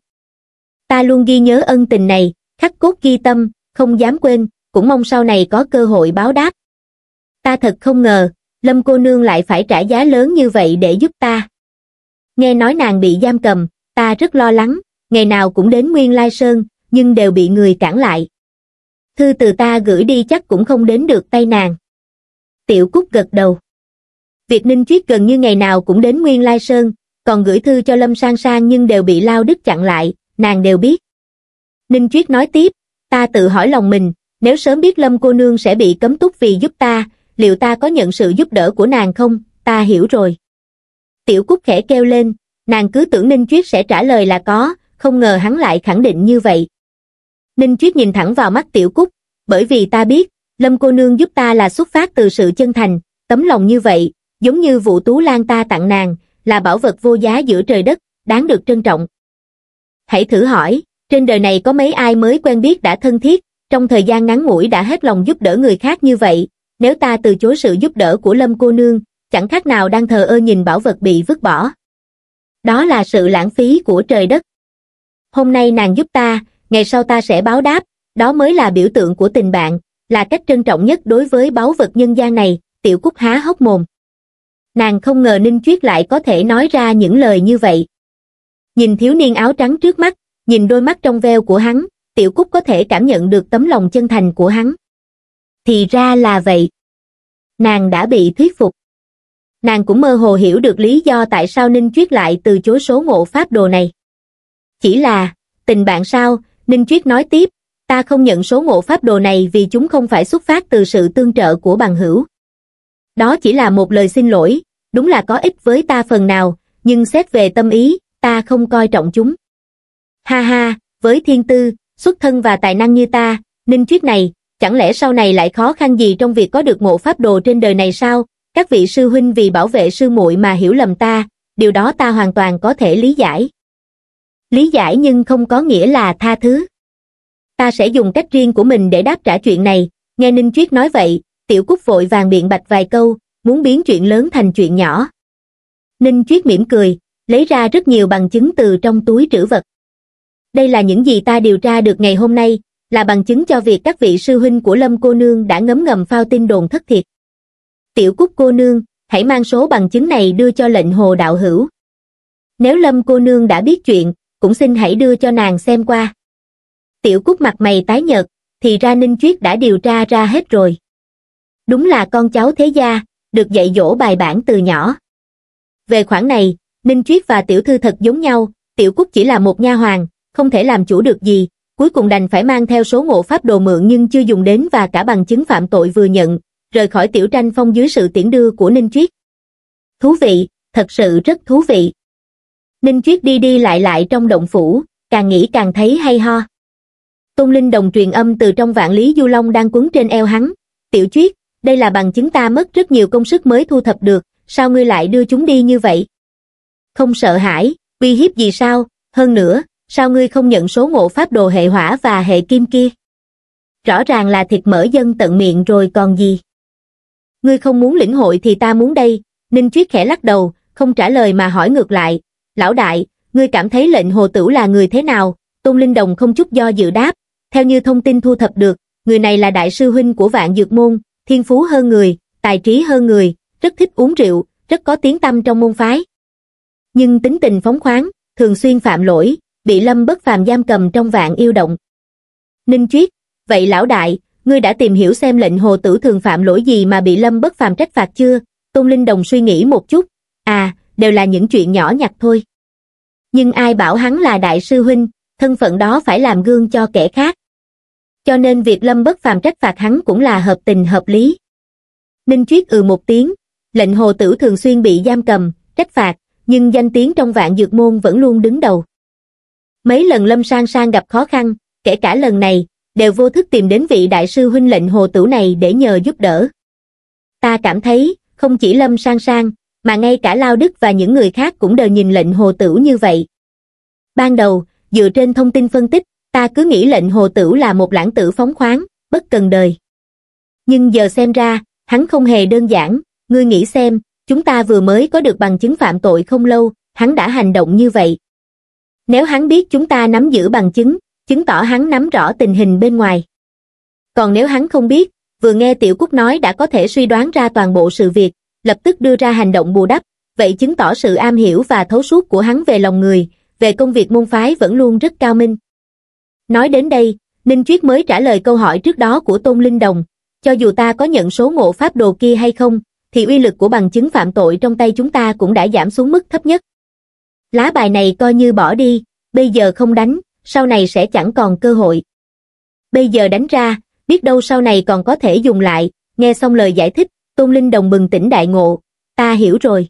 Ta luôn ghi nhớ ân tình này, khắc cốt ghi tâm, không dám quên, cũng mong sau này có cơ hội báo đáp. Ta thật không ngờ, Lâm cô nương lại phải trả giá lớn như vậy để giúp ta nghe nói nàng bị giam cầm ta rất lo lắng ngày nào cũng đến nguyên lai sơn nhưng đều bị người cản lại thư từ ta gửi đi chắc cũng không đến được tay nàng tiểu cúc gật đầu Việt ninh chiết gần như ngày nào cũng đến nguyên lai sơn còn gửi thư cho lâm sang sang nhưng đều bị lao đức chặn lại nàng đều biết ninh chiết nói tiếp ta tự hỏi lòng mình nếu sớm biết lâm cô nương sẽ bị cấm túc vì giúp ta liệu ta có nhận sự giúp đỡ của nàng không ta hiểu rồi tiểu cúc khẽ kêu lên nàng cứ tưởng ninh chuyết sẽ trả lời là có không ngờ hắn lại khẳng định như vậy ninh chuyết nhìn thẳng vào mắt tiểu cúc bởi vì ta biết lâm cô nương giúp ta là xuất phát từ sự chân thành tấm lòng như vậy giống như vụ tú lan ta tặng nàng là bảo vật vô giá giữa trời đất đáng được trân trọng hãy thử hỏi trên đời này có mấy ai mới quen biết đã thân thiết trong thời gian ngắn ngủi đã hết lòng giúp đỡ người khác như vậy nếu ta từ chối sự giúp đỡ của lâm cô nương chẳng khác nào đang thờ ơ nhìn bảo vật bị vứt bỏ. Đó là sự lãng phí của trời đất. Hôm nay nàng giúp ta, ngày sau ta sẽ báo đáp, đó mới là biểu tượng của tình bạn, là cách trân trọng nhất đối với báu vật nhân gian này, tiểu cúc há hốc mồm. Nàng không ngờ Ninh Chuyết lại có thể nói ra những lời như vậy. Nhìn thiếu niên áo trắng trước mắt, nhìn đôi mắt trong veo của hắn, tiểu cúc có thể cảm nhận được tấm lòng chân thành của hắn. Thì ra là vậy. Nàng đã bị thuyết phục nàng cũng mơ hồ hiểu được lý do tại sao Ninh Chuyết lại từ chối số ngộ pháp đồ này. Chỉ là, tình bạn sao, Ninh Chuyết nói tiếp, ta không nhận số ngộ pháp đồ này vì chúng không phải xuất phát từ sự tương trợ của bằng hữu. Đó chỉ là một lời xin lỗi, đúng là có ích với ta phần nào, nhưng xét về tâm ý, ta không coi trọng chúng. Ha ha, với thiên tư, xuất thân và tài năng như ta, Ninh Chuyết này, chẳng lẽ sau này lại khó khăn gì trong việc có được ngộ pháp đồ trên đời này sao, các vị sư huynh vì bảo vệ sư muội mà hiểu lầm ta, điều đó ta hoàn toàn có thể lý giải. Lý giải nhưng không có nghĩa là tha thứ. Ta sẽ dùng cách riêng của mình để đáp trả chuyện này, nghe Ninh Triết nói vậy, tiểu cúc vội vàng biện bạch vài câu, muốn biến chuyện lớn thành chuyện nhỏ. Ninh Triết mỉm cười, lấy ra rất nhiều bằng chứng từ trong túi trữ vật. Đây là những gì ta điều tra được ngày hôm nay, là bằng chứng cho việc các vị sư huynh của Lâm cô nương đã ngấm ngầm phao tin đồn thất thiệt tiểu cúc cô nương hãy mang số bằng chứng này đưa cho lệnh hồ đạo hữu nếu lâm cô nương đã biết chuyện cũng xin hãy đưa cho nàng xem qua tiểu cúc mặt mày tái nhợt thì ra ninh chuyết đã điều tra ra hết rồi đúng là con cháu thế gia được dạy dỗ bài bản từ nhỏ về khoản này ninh chuyết và tiểu thư thật giống nhau tiểu cúc chỉ là một nha hoàng không thể làm chủ được gì cuối cùng đành phải mang theo số ngộ pháp đồ mượn nhưng chưa dùng đến và cả bằng chứng phạm tội vừa nhận rời khỏi tiểu tranh phong dưới sự tiễn đưa của Ninh triết Thú vị, thật sự rất thú vị. Ninh triết đi đi lại lại trong động phủ, càng nghĩ càng thấy hay ho. Tôn Linh đồng truyền âm từ trong vạn lý du long đang quấn trên eo hắn. Tiểu triết đây là bằng chứng ta mất rất nhiều công sức mới thu thập được, sao ngươi lại đưa chúng đi như vậy? Không sợ hãi, uy hiếp gì sao? Hơn nữa, sao ngươi không nhận số ngộ pháp đồ hệ hỏa và hệ kim kia? Rõ ràng là thịt mỡ dân tận miệng rồi còn gì? ngươi không muốn lĩnh hội thì ta muốn đây, Ninh Chuyết khẽ lắc đầu, không trả lời mà hỏi ngược lại, lão đại, ngươi cảm thấy lệnh hồ tử là người thế nào, Tôn Linh Đồng không chút do dự đáp, theo như thông tin thu thập được, người này là đại sư huynh của vạn dược môn, thiên phú hơn người, tài trí hơn người, rất thích uống rượu, rất có tiếng tâm trong môn phái. Nhưng tính tình phóng khoáng, thường xuyên phạm lỗi, bị lâm bất phàm giam cầm trong vạn yêu động. Ninh Chuyết, vậy lão đại, ngươi đã tìm hiểu xem lệnh hồ tử thường phạm lỗi gì mà bị lâm bất phàm trách phạt chưa? Tôn Linh Đồng suy nghĩ một chút, à, đều là những chuyện nhỏ nhặt thôi. Nhưng ai bảo hắn là đại sư huynh, thân phận đó phải làm gương cho kẻ khác. Cho nên việc lâm bất phàm trách phạt hắn cũng là hợp tình hợp lý. Ninh Chuyết ừ một tiếng, lệnh hồ tử thường xuyên bị giam cầm, trách phạt, nhưng danh tiếng trong vạn dược môn vẫn luôn đứng đầu. Mấy lần lâm sang sang gặp khó khăn, kể cả lần này, đều vô thức tìm đến vị đại sư huynh lệnh hồ tử này để nhờ giúp đỡ. Ta cảm thấy, không chỉ Lâm Sang Sang, mà ngay cả Lao Đức và những người khác cũng đều nhìn lệnh hồ tử như vậy. Ban đầu, dựa trên thông tin phân tích, ta cứ nghĩ lệnh hồ tử là một lãng tử phóng khoáng, bất cần đời. Nhưng giờ xem ra, hắn không hề đơn giản, ngươi nghĩ xem, chúng ta vừa mới có được bằng chứng phạm tội không lâu, hắn đã hành động như vậy. Nếu hắn biết chúng ta nắm giữ bằng chứng, chứng tỏ hắn nắm rõ tình hình bên ngoài. Còn nếu hắn không biết, vừa nghe Tiểu Cúc nói đã có thể suy đoán ra toàn bộ sự việc, lập tức đưa ra hành động bù đắp, vậy chứng tỏ sự am hiểu và thấu suốt của hắn về lòng người, về công việc môn phái vẫn luôn rất cao minh. Nói đến đây, Ninh Chuyết mới trả lời câu hỏi trước đó của Tôn Linh Đồng, cho dù ta có nhận số ngộ pháp đồ kia hay không, thì uy lực của bằng chứng phạm tội trong tay chúng ta cũng đã giảm xuống mức thấp nhất. Lá bài này coi như bỏ đi, bây giờ không đánh, sau này sẽ chẳng còn cơ hội. Bây giờ đánh ra, biết đâu sau này còn có thể dùng lại, nghe xong lời giải thích, Tôn Linh Đồng bừng tỉnh đại ngộ, ta hiểu rồi.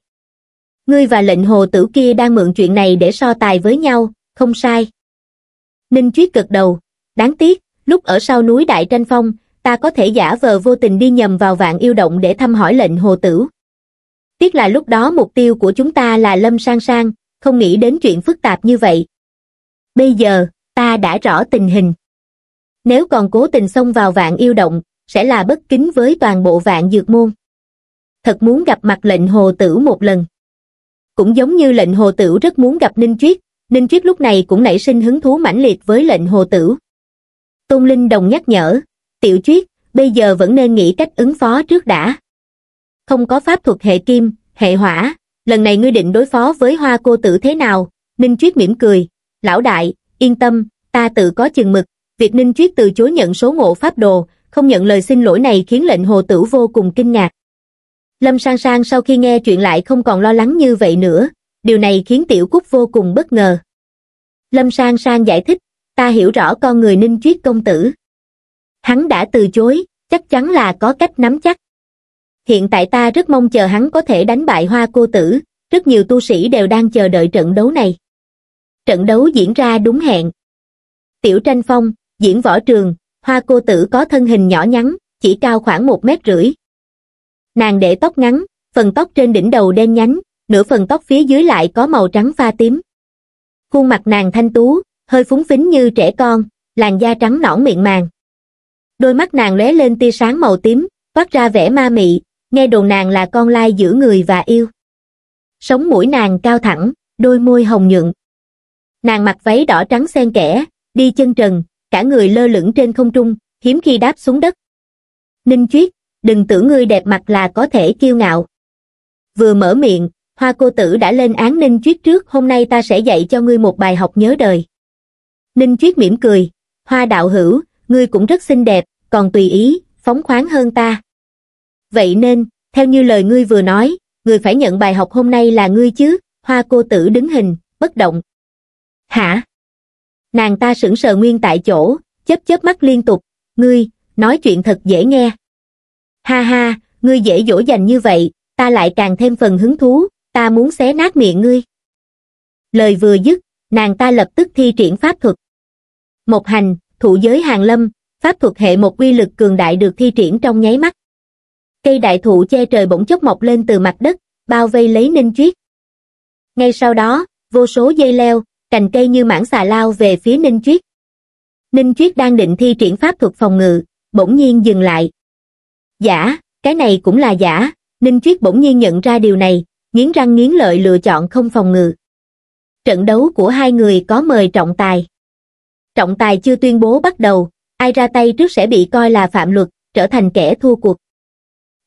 Ngươi và lệnh hồ tử kia đang mượn chuyện này để so tài với nhau, không sai. Ninh Chuyết cực đầu, đáng tiếc, lúc ở sau núi Đại Tranh Phong, ta có thể giả vờ vô tình đi nhầm vào vạn yêu động để thăm hỏi lệnh hồ tử. Tiếc là lúc đó mục tiêu của chúng ta là Lâm Sang Sang, không nghĩ đến chuyện phức tạp như vậy, Bây giờ, ta đã rõ tình hình. Nếu còn cố tình xông vào vạn yêu động, sẽ là bất kính với toàn bộ vạn dược môn. Thật muốn gặp mặt lệnh hồ tử một lần. Cũng giống như lệnh hồ tử rất muốn gặp Ninh triết Ninh triết lúc này cũng nảy sinh hứng thú mãnh liệt với lệnh hồ tử. Tôn Linh Đồng nhắc nhở, tiểu triết bây giờ vẫn nên nghĩ cách ứng phó trước đã. Không có pháp thuật hệ kim, hệ hỏa, lần này ngươi định đối phó với hoa cô tử thế nào? Ninh triết mỉm cười, lão đại, yên tâm, ta tự có chừng mực, việc Ninh Chuyết từ chối nhận số ngộ pháp đồ, không nhận lời xin lỗi này khiến lệnh hồ tử vô cùng kinh ngạc. Lâm Sang Sang sau khi nghe chuyện lại không còn lo lắng như vậy nữa, điều này khiến Tiểu Cúc vô cùng bất ngờ. Lâm Sang Sang giải thích, ta hiểu rõ con người Ninh Chuyết công tử. Hắn đã từ chối, chắc chắn là có cách nắm chắc. Hiện tại ta rất mong chờ hắn có thể đánh bại hoa cô tử, rất nhiều tu sĩ đều đang chờ đợi trận đấu này. Trận đấu diễn ra đúng hẹn. Tiểu tranh phong, diễn võ trường, hoa cô tử có thân hình nhỏ nhắn, chỉ cao khoảng một mét rưỡi. Nàng để tóc ngắn, phần tóc trên đỉnh đầu đen nhánh, nửa phần tóc phía dưới lại có màu trắng pha tím. Khuôn mặt nàng thanh tú, hơi phúng phính như trẻ con, làn da trắng nõn miệng màng. Đôi mắt nàng lóe lên tia sáng màu tím, phát ra vẻ ma mị, nghe đồn nàng là con lai giữa người và yêu. Sống mũi nàng cao thẳng, đôi môi hồng nhuận, nàng mặc váy đỏ trắng xen kẽ, đi chân trần, cả người lơ lửng trên không trung, hiếm khi đáp xuống đất. Ninh Chuyết, đừng tưởng ngươi đẹp mặt là có thể kiêu ngạo. Vừa mở miệng, hoa cô tử đã lên án Ninh Chuyết trước, hôm nay ta sẽ dạy cho ngươi một bài học nhớ đời. Ninh Chuyết mỉm cười, hoa đạo hữu, ngươi cũng rất xinh đẹp, còn tùy ý, phóng khoáng hơn ta. Vậy nên, theo như lời ngươi vừa nói, người phải nhận bài học hôm nay là ngươi chứ, hoa cô tử đứng hình, bất động, Hả? Nàng ta sững sờ nguyên tại chỗ, chớp chớp mắt liên tục, ngươi, nói chuyện thật dễ nghe. Ha ha, ngươi dễ dỗ dành như vậy, ta lại càng thêm phần hứng thú, ta muốn xé nát miệng ngươi. Lời vừa dứt, nàng ta lập tức thi triển pháp thuật. Một hành, thụ giới hàng lâm, pháp thuật hệ một quy lực cường đại được thi triển trong nháy mắt. Cây đại thụ che trời bỗng chốc mọc lên từ mặt đất, bao vây lấy ninh triết Ngay sau đó, vô số dây leo, cành cây như mảng xà lao về phía Ninh triết Ninh triết đang định thi triển pháp thuật phòng ngự, bỗng nhiên dừng lại. Giả, cái này cũng là giả, Ninh triết bỗng nhiên nhận ra điều này, nghiến răng nghiến lợi lựa chọn không phòng ngự. Trận đấu của hai người có mời trọng tài. Trọng tài chưa tuyên bố bắt đầu, ai ra tay trước sẽ bị coi là phạm luật, trở thành kẻ thua cuộc.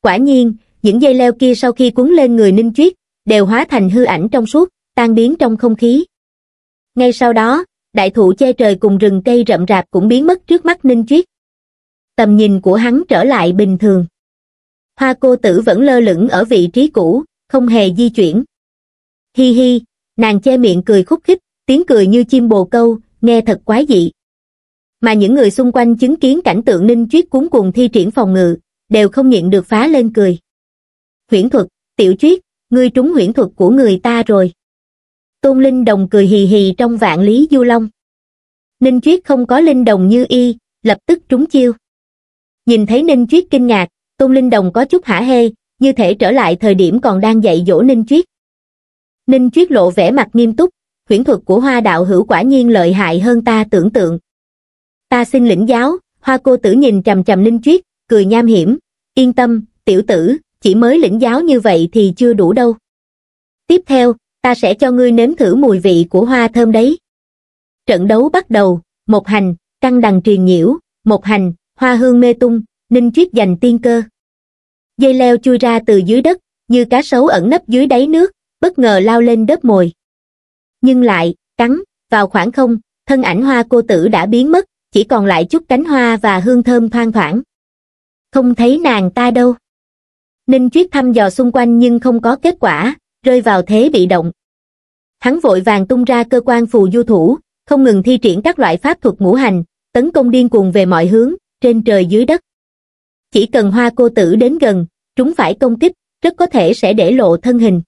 Quả nhiên, những dây leo kia sau khi cuốn lên người Ninh triết đều hóa thành hư ảnh trong suốt, tan biến trong không khí. Ngay sau đó, đại thụ che trời cùng rừng cây rậm rạp cũng biến mất trước mắt Ninh Triết. Tầm nhìn của hắn trở lại bình thường. Hoa cô tử vẫn lơ lửng ở vị trí cũ, không hề di chuyển. Hi hi, nàng che miệng cười khúc khích, tiếng cười như chim bồ câu, nghe thật quái dị. Mà những người xung quanh chứng kiến cảnh tượng Ninh Triết cuốn cuồng thi triển phòng ngự, đều không nhịn được phá lên cười. Huyễn thuật, tiểu triết, ngươi trúng huyễn thuật của người ta rồi tôn linh đồng cười hì hì trong vạn lý du long ninh chuyết không có linh đồng như y lập tức trúng chiêu nhìn thấy ninh chuyết kinh ngạc tôn linh đồng có chút hả hê như thể trở lại thời điểm còn đang dạy dỗ ninh chuyết ninh chuyết lộ vẻ mặt nghiêm túc huyễn thuật của hoa đạo hữu quả nhiên lợi hại hơn ta tưởng tượng ta xin lĩnh giáo hoa cô tử nhìn trầm trầm ninh chuyết cười nham hiểm yên tâm tiểu tử chỉ mới lĩnh giáo như vậy thì chưa đủ đâu tiếp theo ta sẽ cho ngươi nếm thử mùi vị của hoa thơm đấy. Trận đấu bắt đầu, một hành, căng đằng truyền nhiễu, một hành, hoa hương mê tung, ninh chuyết giành tiên cơ. Dây leo chui ra từ dưới đất, như cá sấu ẩn nấp dưới đáy nước, bất ngờ lao lên đớp mồi. Nhưng lại, cắn, vào khoảng không, thân ảnh hoa cô tử đã biến mất, chỉ còn lại chút cánh hoa và hương thơm thoang thoảng. Không thấy nàng ta đâu. Ninh Chuyết thăm dò xung quanh nhưng không có kết quả, rơi vào thế bị động. Hắn vội vàng tung ra cơ quan phù du thủ, không ngừng thi triển các loại pháp thuật ngũ hành, tấn công điên cuồng về mọi hướng, trên trời dưới đất. Chỉ cần hoa cô tử đến gần, chúng phải công kích, rất có thể sẽ để lộ thân hình.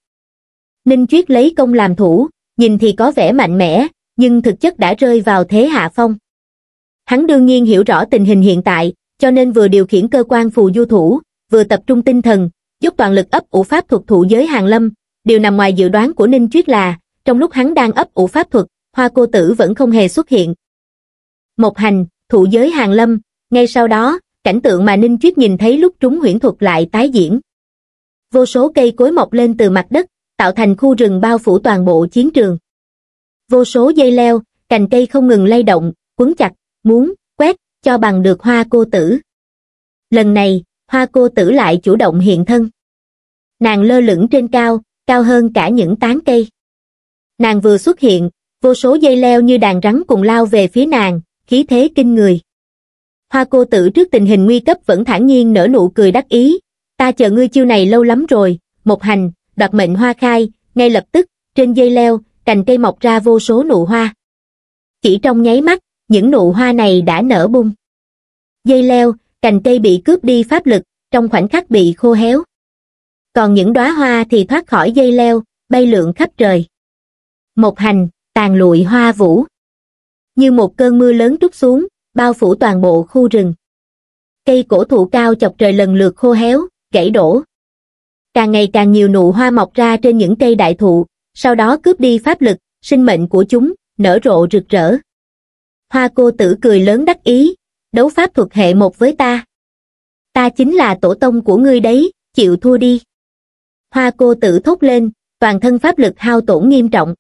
Ninh Chuyết lấy công làm thủ, nhìn thì có vẻ mạnh mẽ, nhưng thực chất đã rơi vào thế hạ phong. Hắn đương nhiên hiểu rõ tình hình hiện tại, cho nên vừa điều khiển cơ quan phù du thủ, vừa tập trung tinh thần, giúp toàn lực ấp ủ pháp thuật thủ giới hàng lâm, điều nằm ngoài dự đoán của ninh chuyết là trong lúc hắn đang ấp ủ pháp thuật hoa cô tử vẫn không hề xuất hiện một hành thụ giới hàng lâm ngay sau đó cảnh tượng mà ninh chuyết nhìn thấy lúc trúng huyễn thuật lại tái diễn vô số cây cối mọc lên từ mặt đất tạo thành khu rừng bao phủ toàn bộ chiến trường vô số dây leo cành cây không ngừng lay động quấn chặt muốn quét cho bằng được hoa cô tử lần này hoa cô tử lại chủ động hiện thân nàng lơ lửng trên cao cao hơn cả những tán cây. Nàng vừa xuất hiện, vô số dây leo như đàn rắn cùng lao về phía nàng, khí thế kinh người. Hoa cô tử trước tình hình nguy cấp vẫn thản nhiên nở nụ cười đắc ý, ta chờ ngươi chiêu này lâu lắm rồi, một hành, đoạt mệnh hoa khai, ngay lập tức, trên dây leo, cành cây mọc ra vô số nụ hoa. Chỉ trong nháy mắt, những nụ hoa này đã nở bung. Dây leo, cành cây bị cướp đi pháp lực, trong khoảnh khắc bị khô héo còn những đóa hoa thì thoát khỏi dây leo bay lượn khắp trời một hành tàn lụi hoa vũ như một cơn mưa lớn trút xuống bao phủ toàn bộ khu rừng cây cổ thụ cao chọc trời lần lượt khô héo gãy đổ càng ngày càng nhiều nụ hoa mọc ra trên những cây đại thụ sau đó cướp đi pháp lực sinh mệnh của chúng nở rộ rực rỡ hoa cô tử cười lớn đắc ý đấu pháp thuật hệ một với ta ta chính là tổ tông của ngươi đấy chịu thua đi hoa cô tử thốt lên toàn thân pháp lực hao tổn nghiêm trọng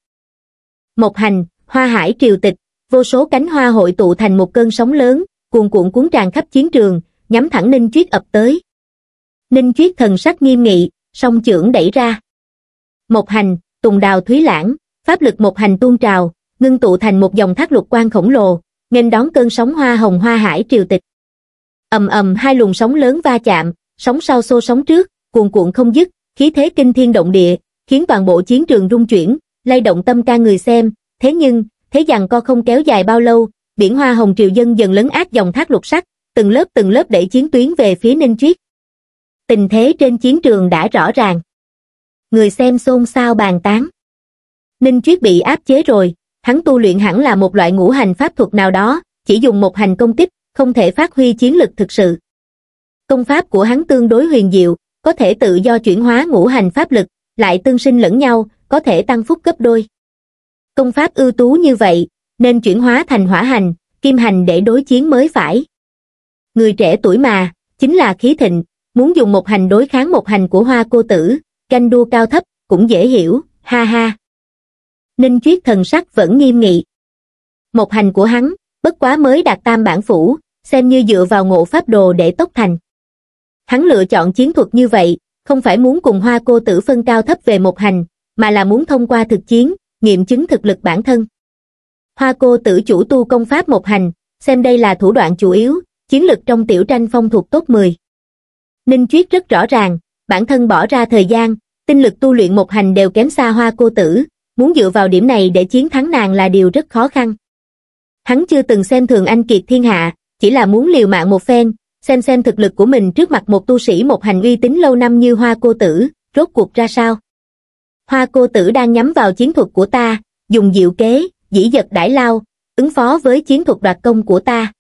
một hành hoa hải triều tịch vô số cánh hoa hội tụ thành một cơn sóng lớn cuồn cuộn cuốn tràn khắp chiến trường nhắm thẳng ninh triết ập tới ninh triết thần sắc nghiêm nghị song chưởng đẩy ra một hành tùng đào thúy lãng pháp lực một hành tuôn trào ngưng tụ thành một dòng thác lục quan khổng lồ nghênh đón cơn sóng hoa hồng hoa hải triều tịch ầm ầm hai luồng sóng lớn va chạm sóng sau xô sóng trước cuồn cuộn không dứt khí thế kinh thiên động địa, khiến toàn bộ chiến trường rung chuyển, lay động tâm ca người xem, thế nhưng, thế giằng co không kéo dài bao lâu, biển hoa hồng triều dân dần lấn át dòng thác lục sắc, từng lớp từng lớp đẩy chiến tuyến về phía Ninh Triết. Tình thế trên chiến trường đã rõ ràng. Người xem xôn xao bàn tán. Ninh Triết bị áp chế rồi, hắn tu luyện hẳn là một loại ngũ hành pháp thuật nào đó, chỉ dùng một hành công kích, không thể phát huy chiến lực thực sự. Công pháp của hắn tương đối huyền diệu, có thể tự do chuyển hóa ngũ hành pháp lực, lại tương sinh lẫn nhau, có thể tăng phúc gấp đôi. Công pháp ưu tú như vậy, nên chuyển hóa thành hỏa hành, kim hành để đối chiến mới phải. Người trẻ tuổi mà, chính là khí thịnh, muốn dùng một hành đối kháng một hành của hoa cô tử, canh đua cao thấp, cũng dễ hiểu, ha ha. Ninh triết thần sắc vẫn nghiêm nghị. Một hành của hắn, bất quá mới đạt tam bản phủ, xem như dựa vào ngộ pháp đồ để tốc thành. Hắn lựa chọn chiến thuật như vậy, không phải muốn cùng hoa cô tử phân cao thấp về một hành, mà là muốn thông qua thực chiến, nghiệm chứng thực lực bản thân. Hoa cô tử chủ tu công pháp một hành, xem đây là thủ đoạn chủ yếu, chiến lực trong tiểu tranh phong thuộc tốt 10. Ninh Chuyết rất rõ ràng, bản thân bỏ ra thời gian, tinh lực tu luyện một hành đều kém xa hoa cô tử, muốn dựa vào điểm này để chiến thắng nàng là điều rất khó khăn. Hắn chưa từng xem thường anh kiệt thiên hạ, chỉ là muốn liều mạng một phen, xem xem thực lực của mình trước mặt một tu sĩ một hành uy tín lâu năm như hoa cô tử, rốt cuộc ra sao. Hoa cô tử đang nhắm vào chiến thuật của ta, dùng diệu kế, dĩ giật đãi lao, ứng phó với chiến thuật đoạt công của ta.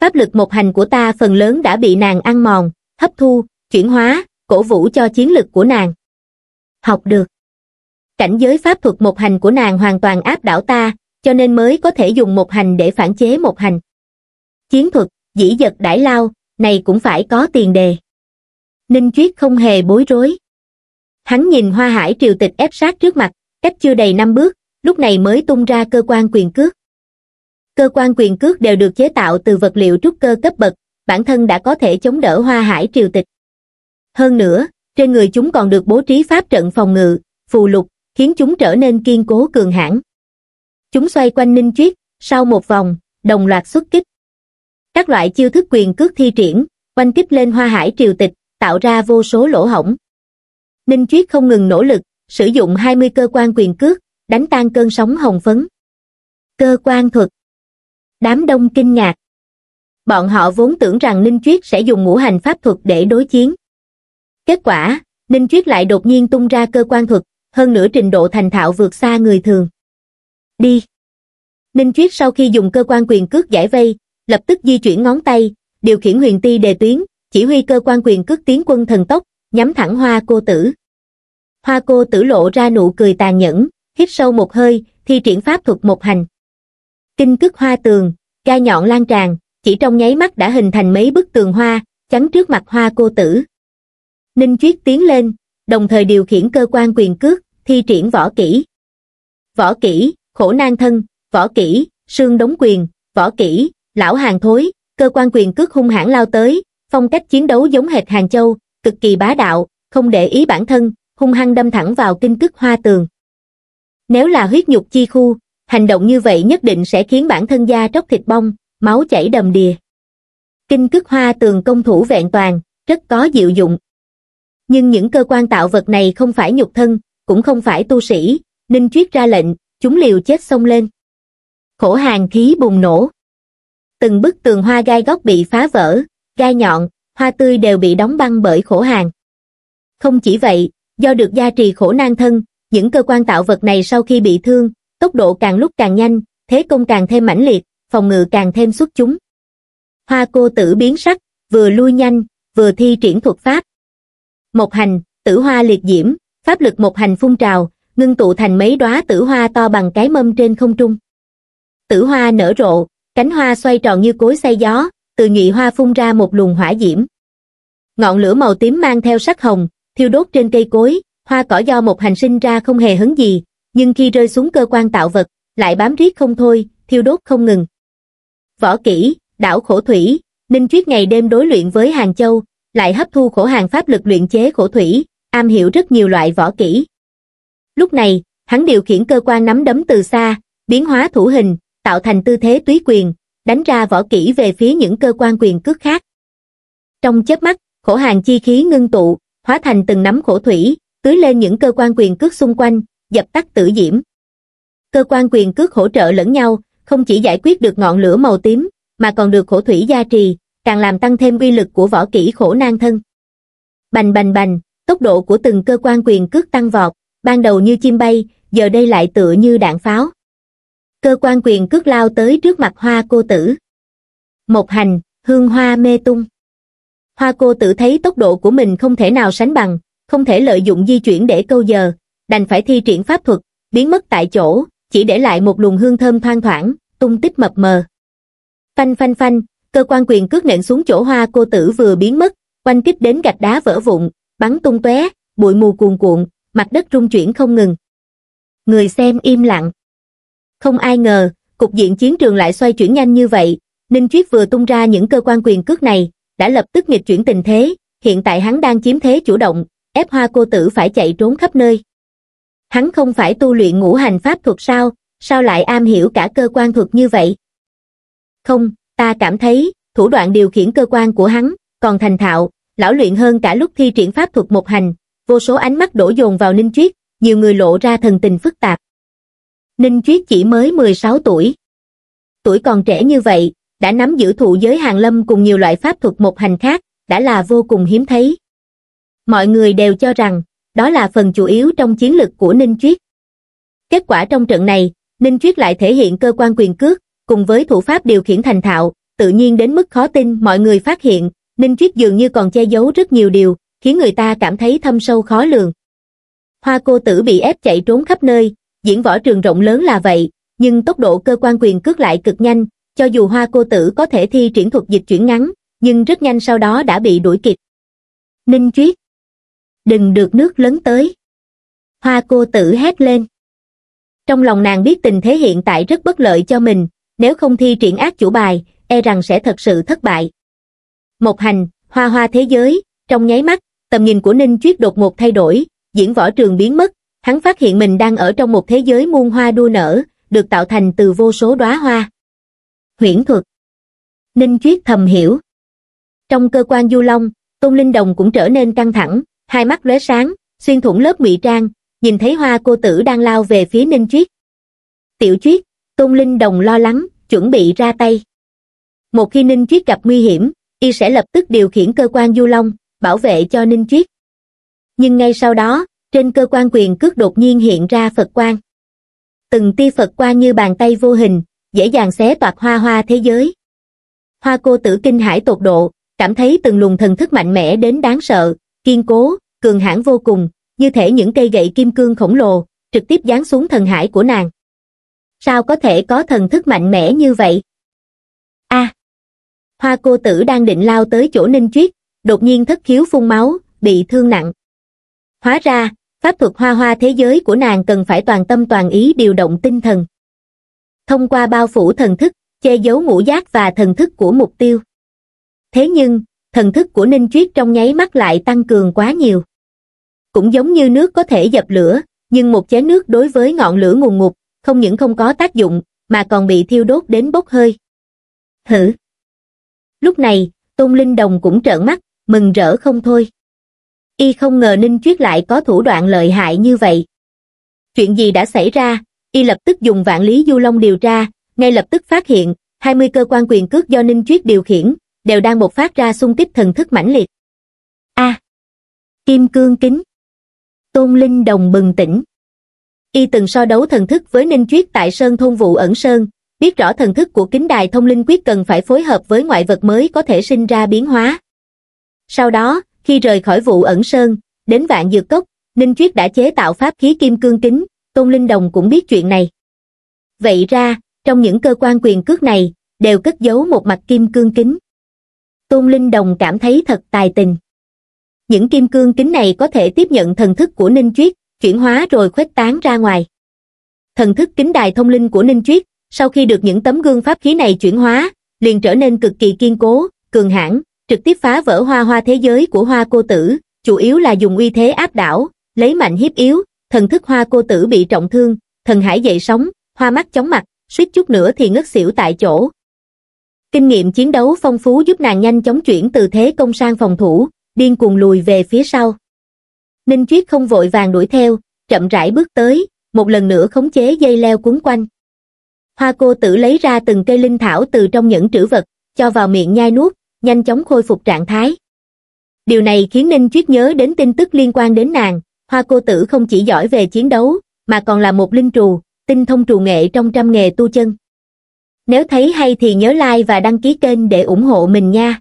Pháp lực một hành của ta phần lớn đã bị nàng ăn mòn, hấp thu, chuyển hóa, cổ vũ cho chiến lực của nàng. Học được. Cảnh giới pháp thuật một hành của nàng hoàn toàn áp đảo ta, cho nên mới có thể dùng một hành để phản chế một hành. Chiến thuật dĩ dật đãi lao, này cũng phải có tiền đề. Ninh Chuyết không hề bối rối. Hắn nhìn Hoa Hải triều tịch ép sát trước mặt, cách chưa đầy năm bước, lúc này mới tung ra cơ quan quyền cước. Cơ quan quyền cước đều được chế tạo từ vật liệu trúc cơ cấp bậc, bản thân đã có thể chống đỡ Hoa Hải triều tịch. Hơn nữa, trên người chúng còn được bố trí pháp trận phòng ngự, phù lục, khiến chúng trở nên kiên cố cường hãn. Chúng xoay quanh Ninh Chuyết, sau một vòng, đồng loạt xuất kích các loại chiêu thức quyền cước thi triển, oanh kích lên hoa hải triều tịch, tạo ra vô số lỗ hổng. Ninh Chuyết không ngừng nỗ lực, sử dụng 20 cơ quan quyền cước, đánh tan cơn sóng hồng phấn. Cơ quan thuật Đám đông kinh ngạc. Bọn họ vốn tưởng rằng Ninh Chuyết sẽ dùng ngũ hành pháp thuật để đối chiến. Kết quả, Ninh Chuyết lại đột nhiên tung ra cơ quan thuật, hơn nữa trình độ thành thạo vượt xa người thường. Đi! Ninh Chuyết sau khi dùng cơ quan quyền cước giải vây, lập tức di chuyển ngón tay điều khiển huyền ti đề tuyến chỉ huy cơ quan quyền cước tiến quân thần tốc nhắm thẳng hoa cô tử hoa cô tử lộ ra nụ cười tàn nhẫn hít sâu một hơi thi triển pháp thuật một hành kinh cước hoa tường gai nhọn lan tràn chỉ trong nháy mắt đã hình thành mấy bức tường hoa chắn trước mặt hoa cô tử ninh chuyết tiến lên đồng thời điều khiển cơ quan quyền cước thi triển võ kỹ võ kỹ khổ nan thân võ kỹ xương đóng quyền võ kỹ lão hàng thối, cơ quan quyền cước hung hãn lao tới, phong cách chiến đấu giống hệt hàng châu, cực kỳ bá đạo, không để ý bản thân, hung hăng đâm thẳng vào kinh cước hoa tường. Nếu là huyết nhục chi khu, hành động như vậy nhất định sẽ khiến bản thân da tróc thịt bong, máu chảy đầm đìa. Kinh cước hoa tường công thủ vẹn toàn, rất có diệu dụng. Nhưng những cơ quan tạo vật này không phải nhục thân, cũng không phải tu sĩ, nên triết ra lệnh, chúng liều chết xông lên. Khổ hàng khí bùng nổ từng bức tường hoa gai góc bị phá vỡ gai nhọn hoa tươi đều bị đóng băng bởi khổ hàng không chỉ vậy do được gia trì khổ nan thân những cơ quan tạo vật này sau khi bị thương tốc độ càng lúc càng nhanh thế công càng thêm mãnh liệt phòng ngự càng thêm xuất chúng hoa cô tử biến sắc vừa lui nhanh vừa thi triển thuật pháp một hành tử hoa liệt diễm pháp lực một hành phun trào ngưng tụ thành mấy đóa tử hoa to bằng cái mâm trên không trung tử hoa nở rộ cánh hoa xoay tròn như cối xay gió, từ nhụy hoa phun ra một luồng hỏa diễm. Ngọn lửa màu tím mang theo sắc hồng, thiêu đốt trên cây cối, hoa cỏ do một hành sinh ra không hề hấn gì, nhưng khi rơi xuống cơ quan tạo vật, lại bám riết không thôi, thiêu đốt không ngừng. Võ kỹ, đảo khổ thủy, Ninh Chuyết ngày đêm đối luyện với Hàng Châu, lại hấp thu khổ hàng pháp lực luyện chế khổ thủy, am hiểu rất nhiều loại võ kỹ. Lúc này, hắn điều khiển cơ quan nắm đấm từ xa, biến hóa thủ hình, tạo thành tư thế túy quyền, đánh ra võ kỹ về phía những cơ quan quyền cước khác. Trong chớp mắt, khổ hàng chi khí ngưng tụ, hóa thành từng nắm khổ thủy, tưới lên những cơ quan quyền cước xung quanh, dập tắt tử diễm. Cơ quan quyền cước hỗ trợ lẫn nhau, không chỉ giải quyết được ngọn lửa màu tím, mà còn được khổ thủy gia trì, càng làm tăng thêm uy lực của võ kỹ khổ nan thân. Bành bành bành, tốc độ của từng cơ quan quyền cước tăng vọt, ban đầu như chim bay, giờ đây lại tựa như đạn pháo cơ quan quyền cước lao tới trước mặt hoa cô tử một hành hương hoa mê tung hoa cô tử thấy tốc độ của mình không thể nào sánh bằng không thể lợi dụng di chuyển để câu giờ đành phải thi triển pháp thuật biến mất tại chỗ chỉ để lại một luồng hương thơm thoang thoảng tung tích mập mờ phanh phanh phanh cơ quan quyền cước nện xuống chỗ hoa cô tử vừa biến mất quanh kích đến gạch đá vỡ vụn bắn tung tóe bụi mù cuồn cuộn mặt đất rung chuyển không ngừng người xem im lặng không ai ngờ, cục diện chiến trường lại xoay chuyển nhanh như vậy, Ninh Triết vừa tung ra những cơ quan quyền cước này, đã lập tức nghịch chuyển tình thế, hiện tại hắn đang chiếm thế chủ động, ép hoa cô tử phải chạy trốn khắp nơi. Hắn không phải tu luyện ngũ hành pháp thuật sao, sao lại am hiểu cả cơ quan thuật như vậy? Không, ta cảm thấy, thủ đoạn điều khiển cơ quan của hắn, còn thành thạo, lão luyện hơn cả lúc thi triển pháp thuật một hành, vô số ánh mắt đổ dồn vào Ninh Triết, nhiều người lộ ra thần tình phức tạp. Ninh Chuyết chỉ mới 16 tuổi. Tuổi còn trẻ như vậy, đã nắm giữ thụ giới hàng lâm cùng nhiều loại pháp thuật một hành khác, đã là vô cùng hiếm thấy. Mọi người đều cho rằng, đó là phần chủ yếu trong chiến lực của Ninh Chuyết. Kết quả trong trận này, Ninh Chuyết lại thể hiện cơ quan quyền cước, cùng với thủ pháp điều khiển thành thạo, tự nhiên đến mức khó tin mọi người phát hiện, Ninh Chuyết dường như còn che giấu rất nhiều điều, khiến người ta cảm thấy thâm sâu khó lường. Hoa cô tử bị ép chạy trốn khắp nơi, diễn võ trường rộng lớn là vậy, nhưng tốc độ cơ quan quyền cước lại cực nhanh, cho dù hoa cô tử có thể thi triển thuật dịch chuyển ngắn, nhưng rất nhanh sau đó đã bị đuổi kịp. Ninh Chuyết Đừng được nước lớn tới. Hoa cô tử hét lên. Trong lòng nàng biết tình thế hiện tại rất bất lợi cho mình, nếu không thi triển ác chủ bài, e rằng sẽ thật sự thất bại. Một hành, hoa hoa thế giới, trong nháy mắt, tầm nhìn của Ninh Chuyết đột ngột thay đổi, diễn võ trường biến mất, hắn phát hiện mình đang ở trong một thế giới muôn hoa đua nở, được tạo thành từ vô số đóa hoa. Huyễn thuật Ninh Chuyết thầm hiểu. Trong cơ quan du long, Tôn Linh Đồng cũng trở nên căng thẳng, hai mắt lóe sáng, xuyên thủng lớp mỹ trang, nhìn thấy hoa cô tử đang lao về phía Ninh Chuyết. Tiểu Chuyết, Tôn Linh Đồng lo lắng, chuẩn bị ra tay. Một khi Ninh Chuyết gặp nguy hiểm, y sẽ lập tức điều khiển cơ quan du long, bảo vệ cho Ninh Chuyết. Nhưng ngay sau đó, trên cơ quan quyền cước đột nhiên hiện ra Phật quan Từng tia Phật quan như bàn tay vô hình, dễ dàng xé toạc hoa hoa thế giới. Hoa cô tử kinh hải tột độ, cảm thấy từng luồng thần thức mạnh mẽ đến đáng sợ, kiên cố, cường hãn vô cùng, như thể những cây gậy kim cương khổng lồ, trực tiếp giáng xuống thần hải của nàng. Sao có thể có thần thức mạnh mẽ như vậy? a à, Hoa cô tử đang định lao tới chỗ ninh triết đột nhiên thất khiếu phun máu, bị thương nặng. Hóa ra, pháp thuật hoa hoa thế giới của nàng cần phải toàn tâm toàn ý điều động tinh thần thông qua bao phủ thần thức che giấu ngũ giác và thần thức của mục tiêu thế nhưng thần thức của ninh triết trong nháy mắt lại tăng cường quá nhiều cũng giống như nước có thể dập lửa nhưng một chén nước đối với ngọn lửa ngùn ngụt không những không có tác dụng mà còn bị thiêu đốt đến bốc hơi thử lúc này tôn linh đồng cũng trợn mắt mừng rỡ không thôi y không ngờ Ninh Chuyết lại có thủ đoạn lợi hại như vậy. Chuyện gì đã xảy ra, y lập tức dùng vạn lý du long điều tra, ngay lập tức phát hiện, 20 cơ quan quyền cước do Ninh Chuyết điều khiển, đều đang bộc phát ra xung kích thần thức mãnh liệt. A. Kim cương kính. Tôn Linh Đồng bừng tỉnh. Y từng so đấu thần thức với Ninh Chuyết tại Sơn Thôn Vụ Ẩn Sơn, biết rõ thần thức của kính đài thông linh quyết cần phải phối hợp với ngoại vật mới có thể sinh ra biến hóa. Sau đó, khi rời khỏi vụ ẩn sơn, đến vạn dược cốc, Ninh Chuyết đã chế tạo pháp khí kim cương kính, Tôn Linh Đồng cũng biết chuyện này. Vậy ra, trong những cơ quan quyền cước này, đều cất giấu một mặt kim cương kính. Tôn Linh Đồng cảm thấy thật tài tình. Những kim cương kính này có thể tiếp nhận thần thức của Ninh Chuyết, chuyển hóa rồi khuếch tán ra ngoài. Thần thức kính đài thông linh của Ninh Chuyết, sau khi được những tấm gương pháp khí này chuyển hóa, liền trở nên cực kỳ kiên cố, cường hãn trực tiếp phá vỡ hoa hoa thế giới của hoa cô tử, chủ yếu là dùng uy thế áp đảo, lấy mạnh hiếp yếu, thần thức hoa cô tử bị trọng thương, thần hải dậy sóng, hoa mắt chóng mặt, suýt chút nữa thì ngất xỉu tại chỗ. Kinh nghiệm chiến đấu phong phú giúp nàng nhanh chóng chuyển từ thế công sang phòng thủ, điên cuồng lùi về phía sau. Ninh Triết không vội vàng đuổi theo, chậm rãi bước tới, một lần nữa khống chế dây leo cuốn quanh. Hoa cô tử lấy ra từng cây linh thảo từ trong những trữ vật, cho vào miệng nhai nuốt, nhanh chóng khôi phục trạng thái. Điều này khiến Ninh Chuyết nhớ đến tin tức liên quan đến nàng, hoa cô tử không chỉ giỏi về chiến đấu, mà còn là một linh trù, tinh thông trù nghệ trong trăm nghề tu chân. Nếu thấy hay thì nhớ like và đăng ký kênh để ủng hộ mình nha.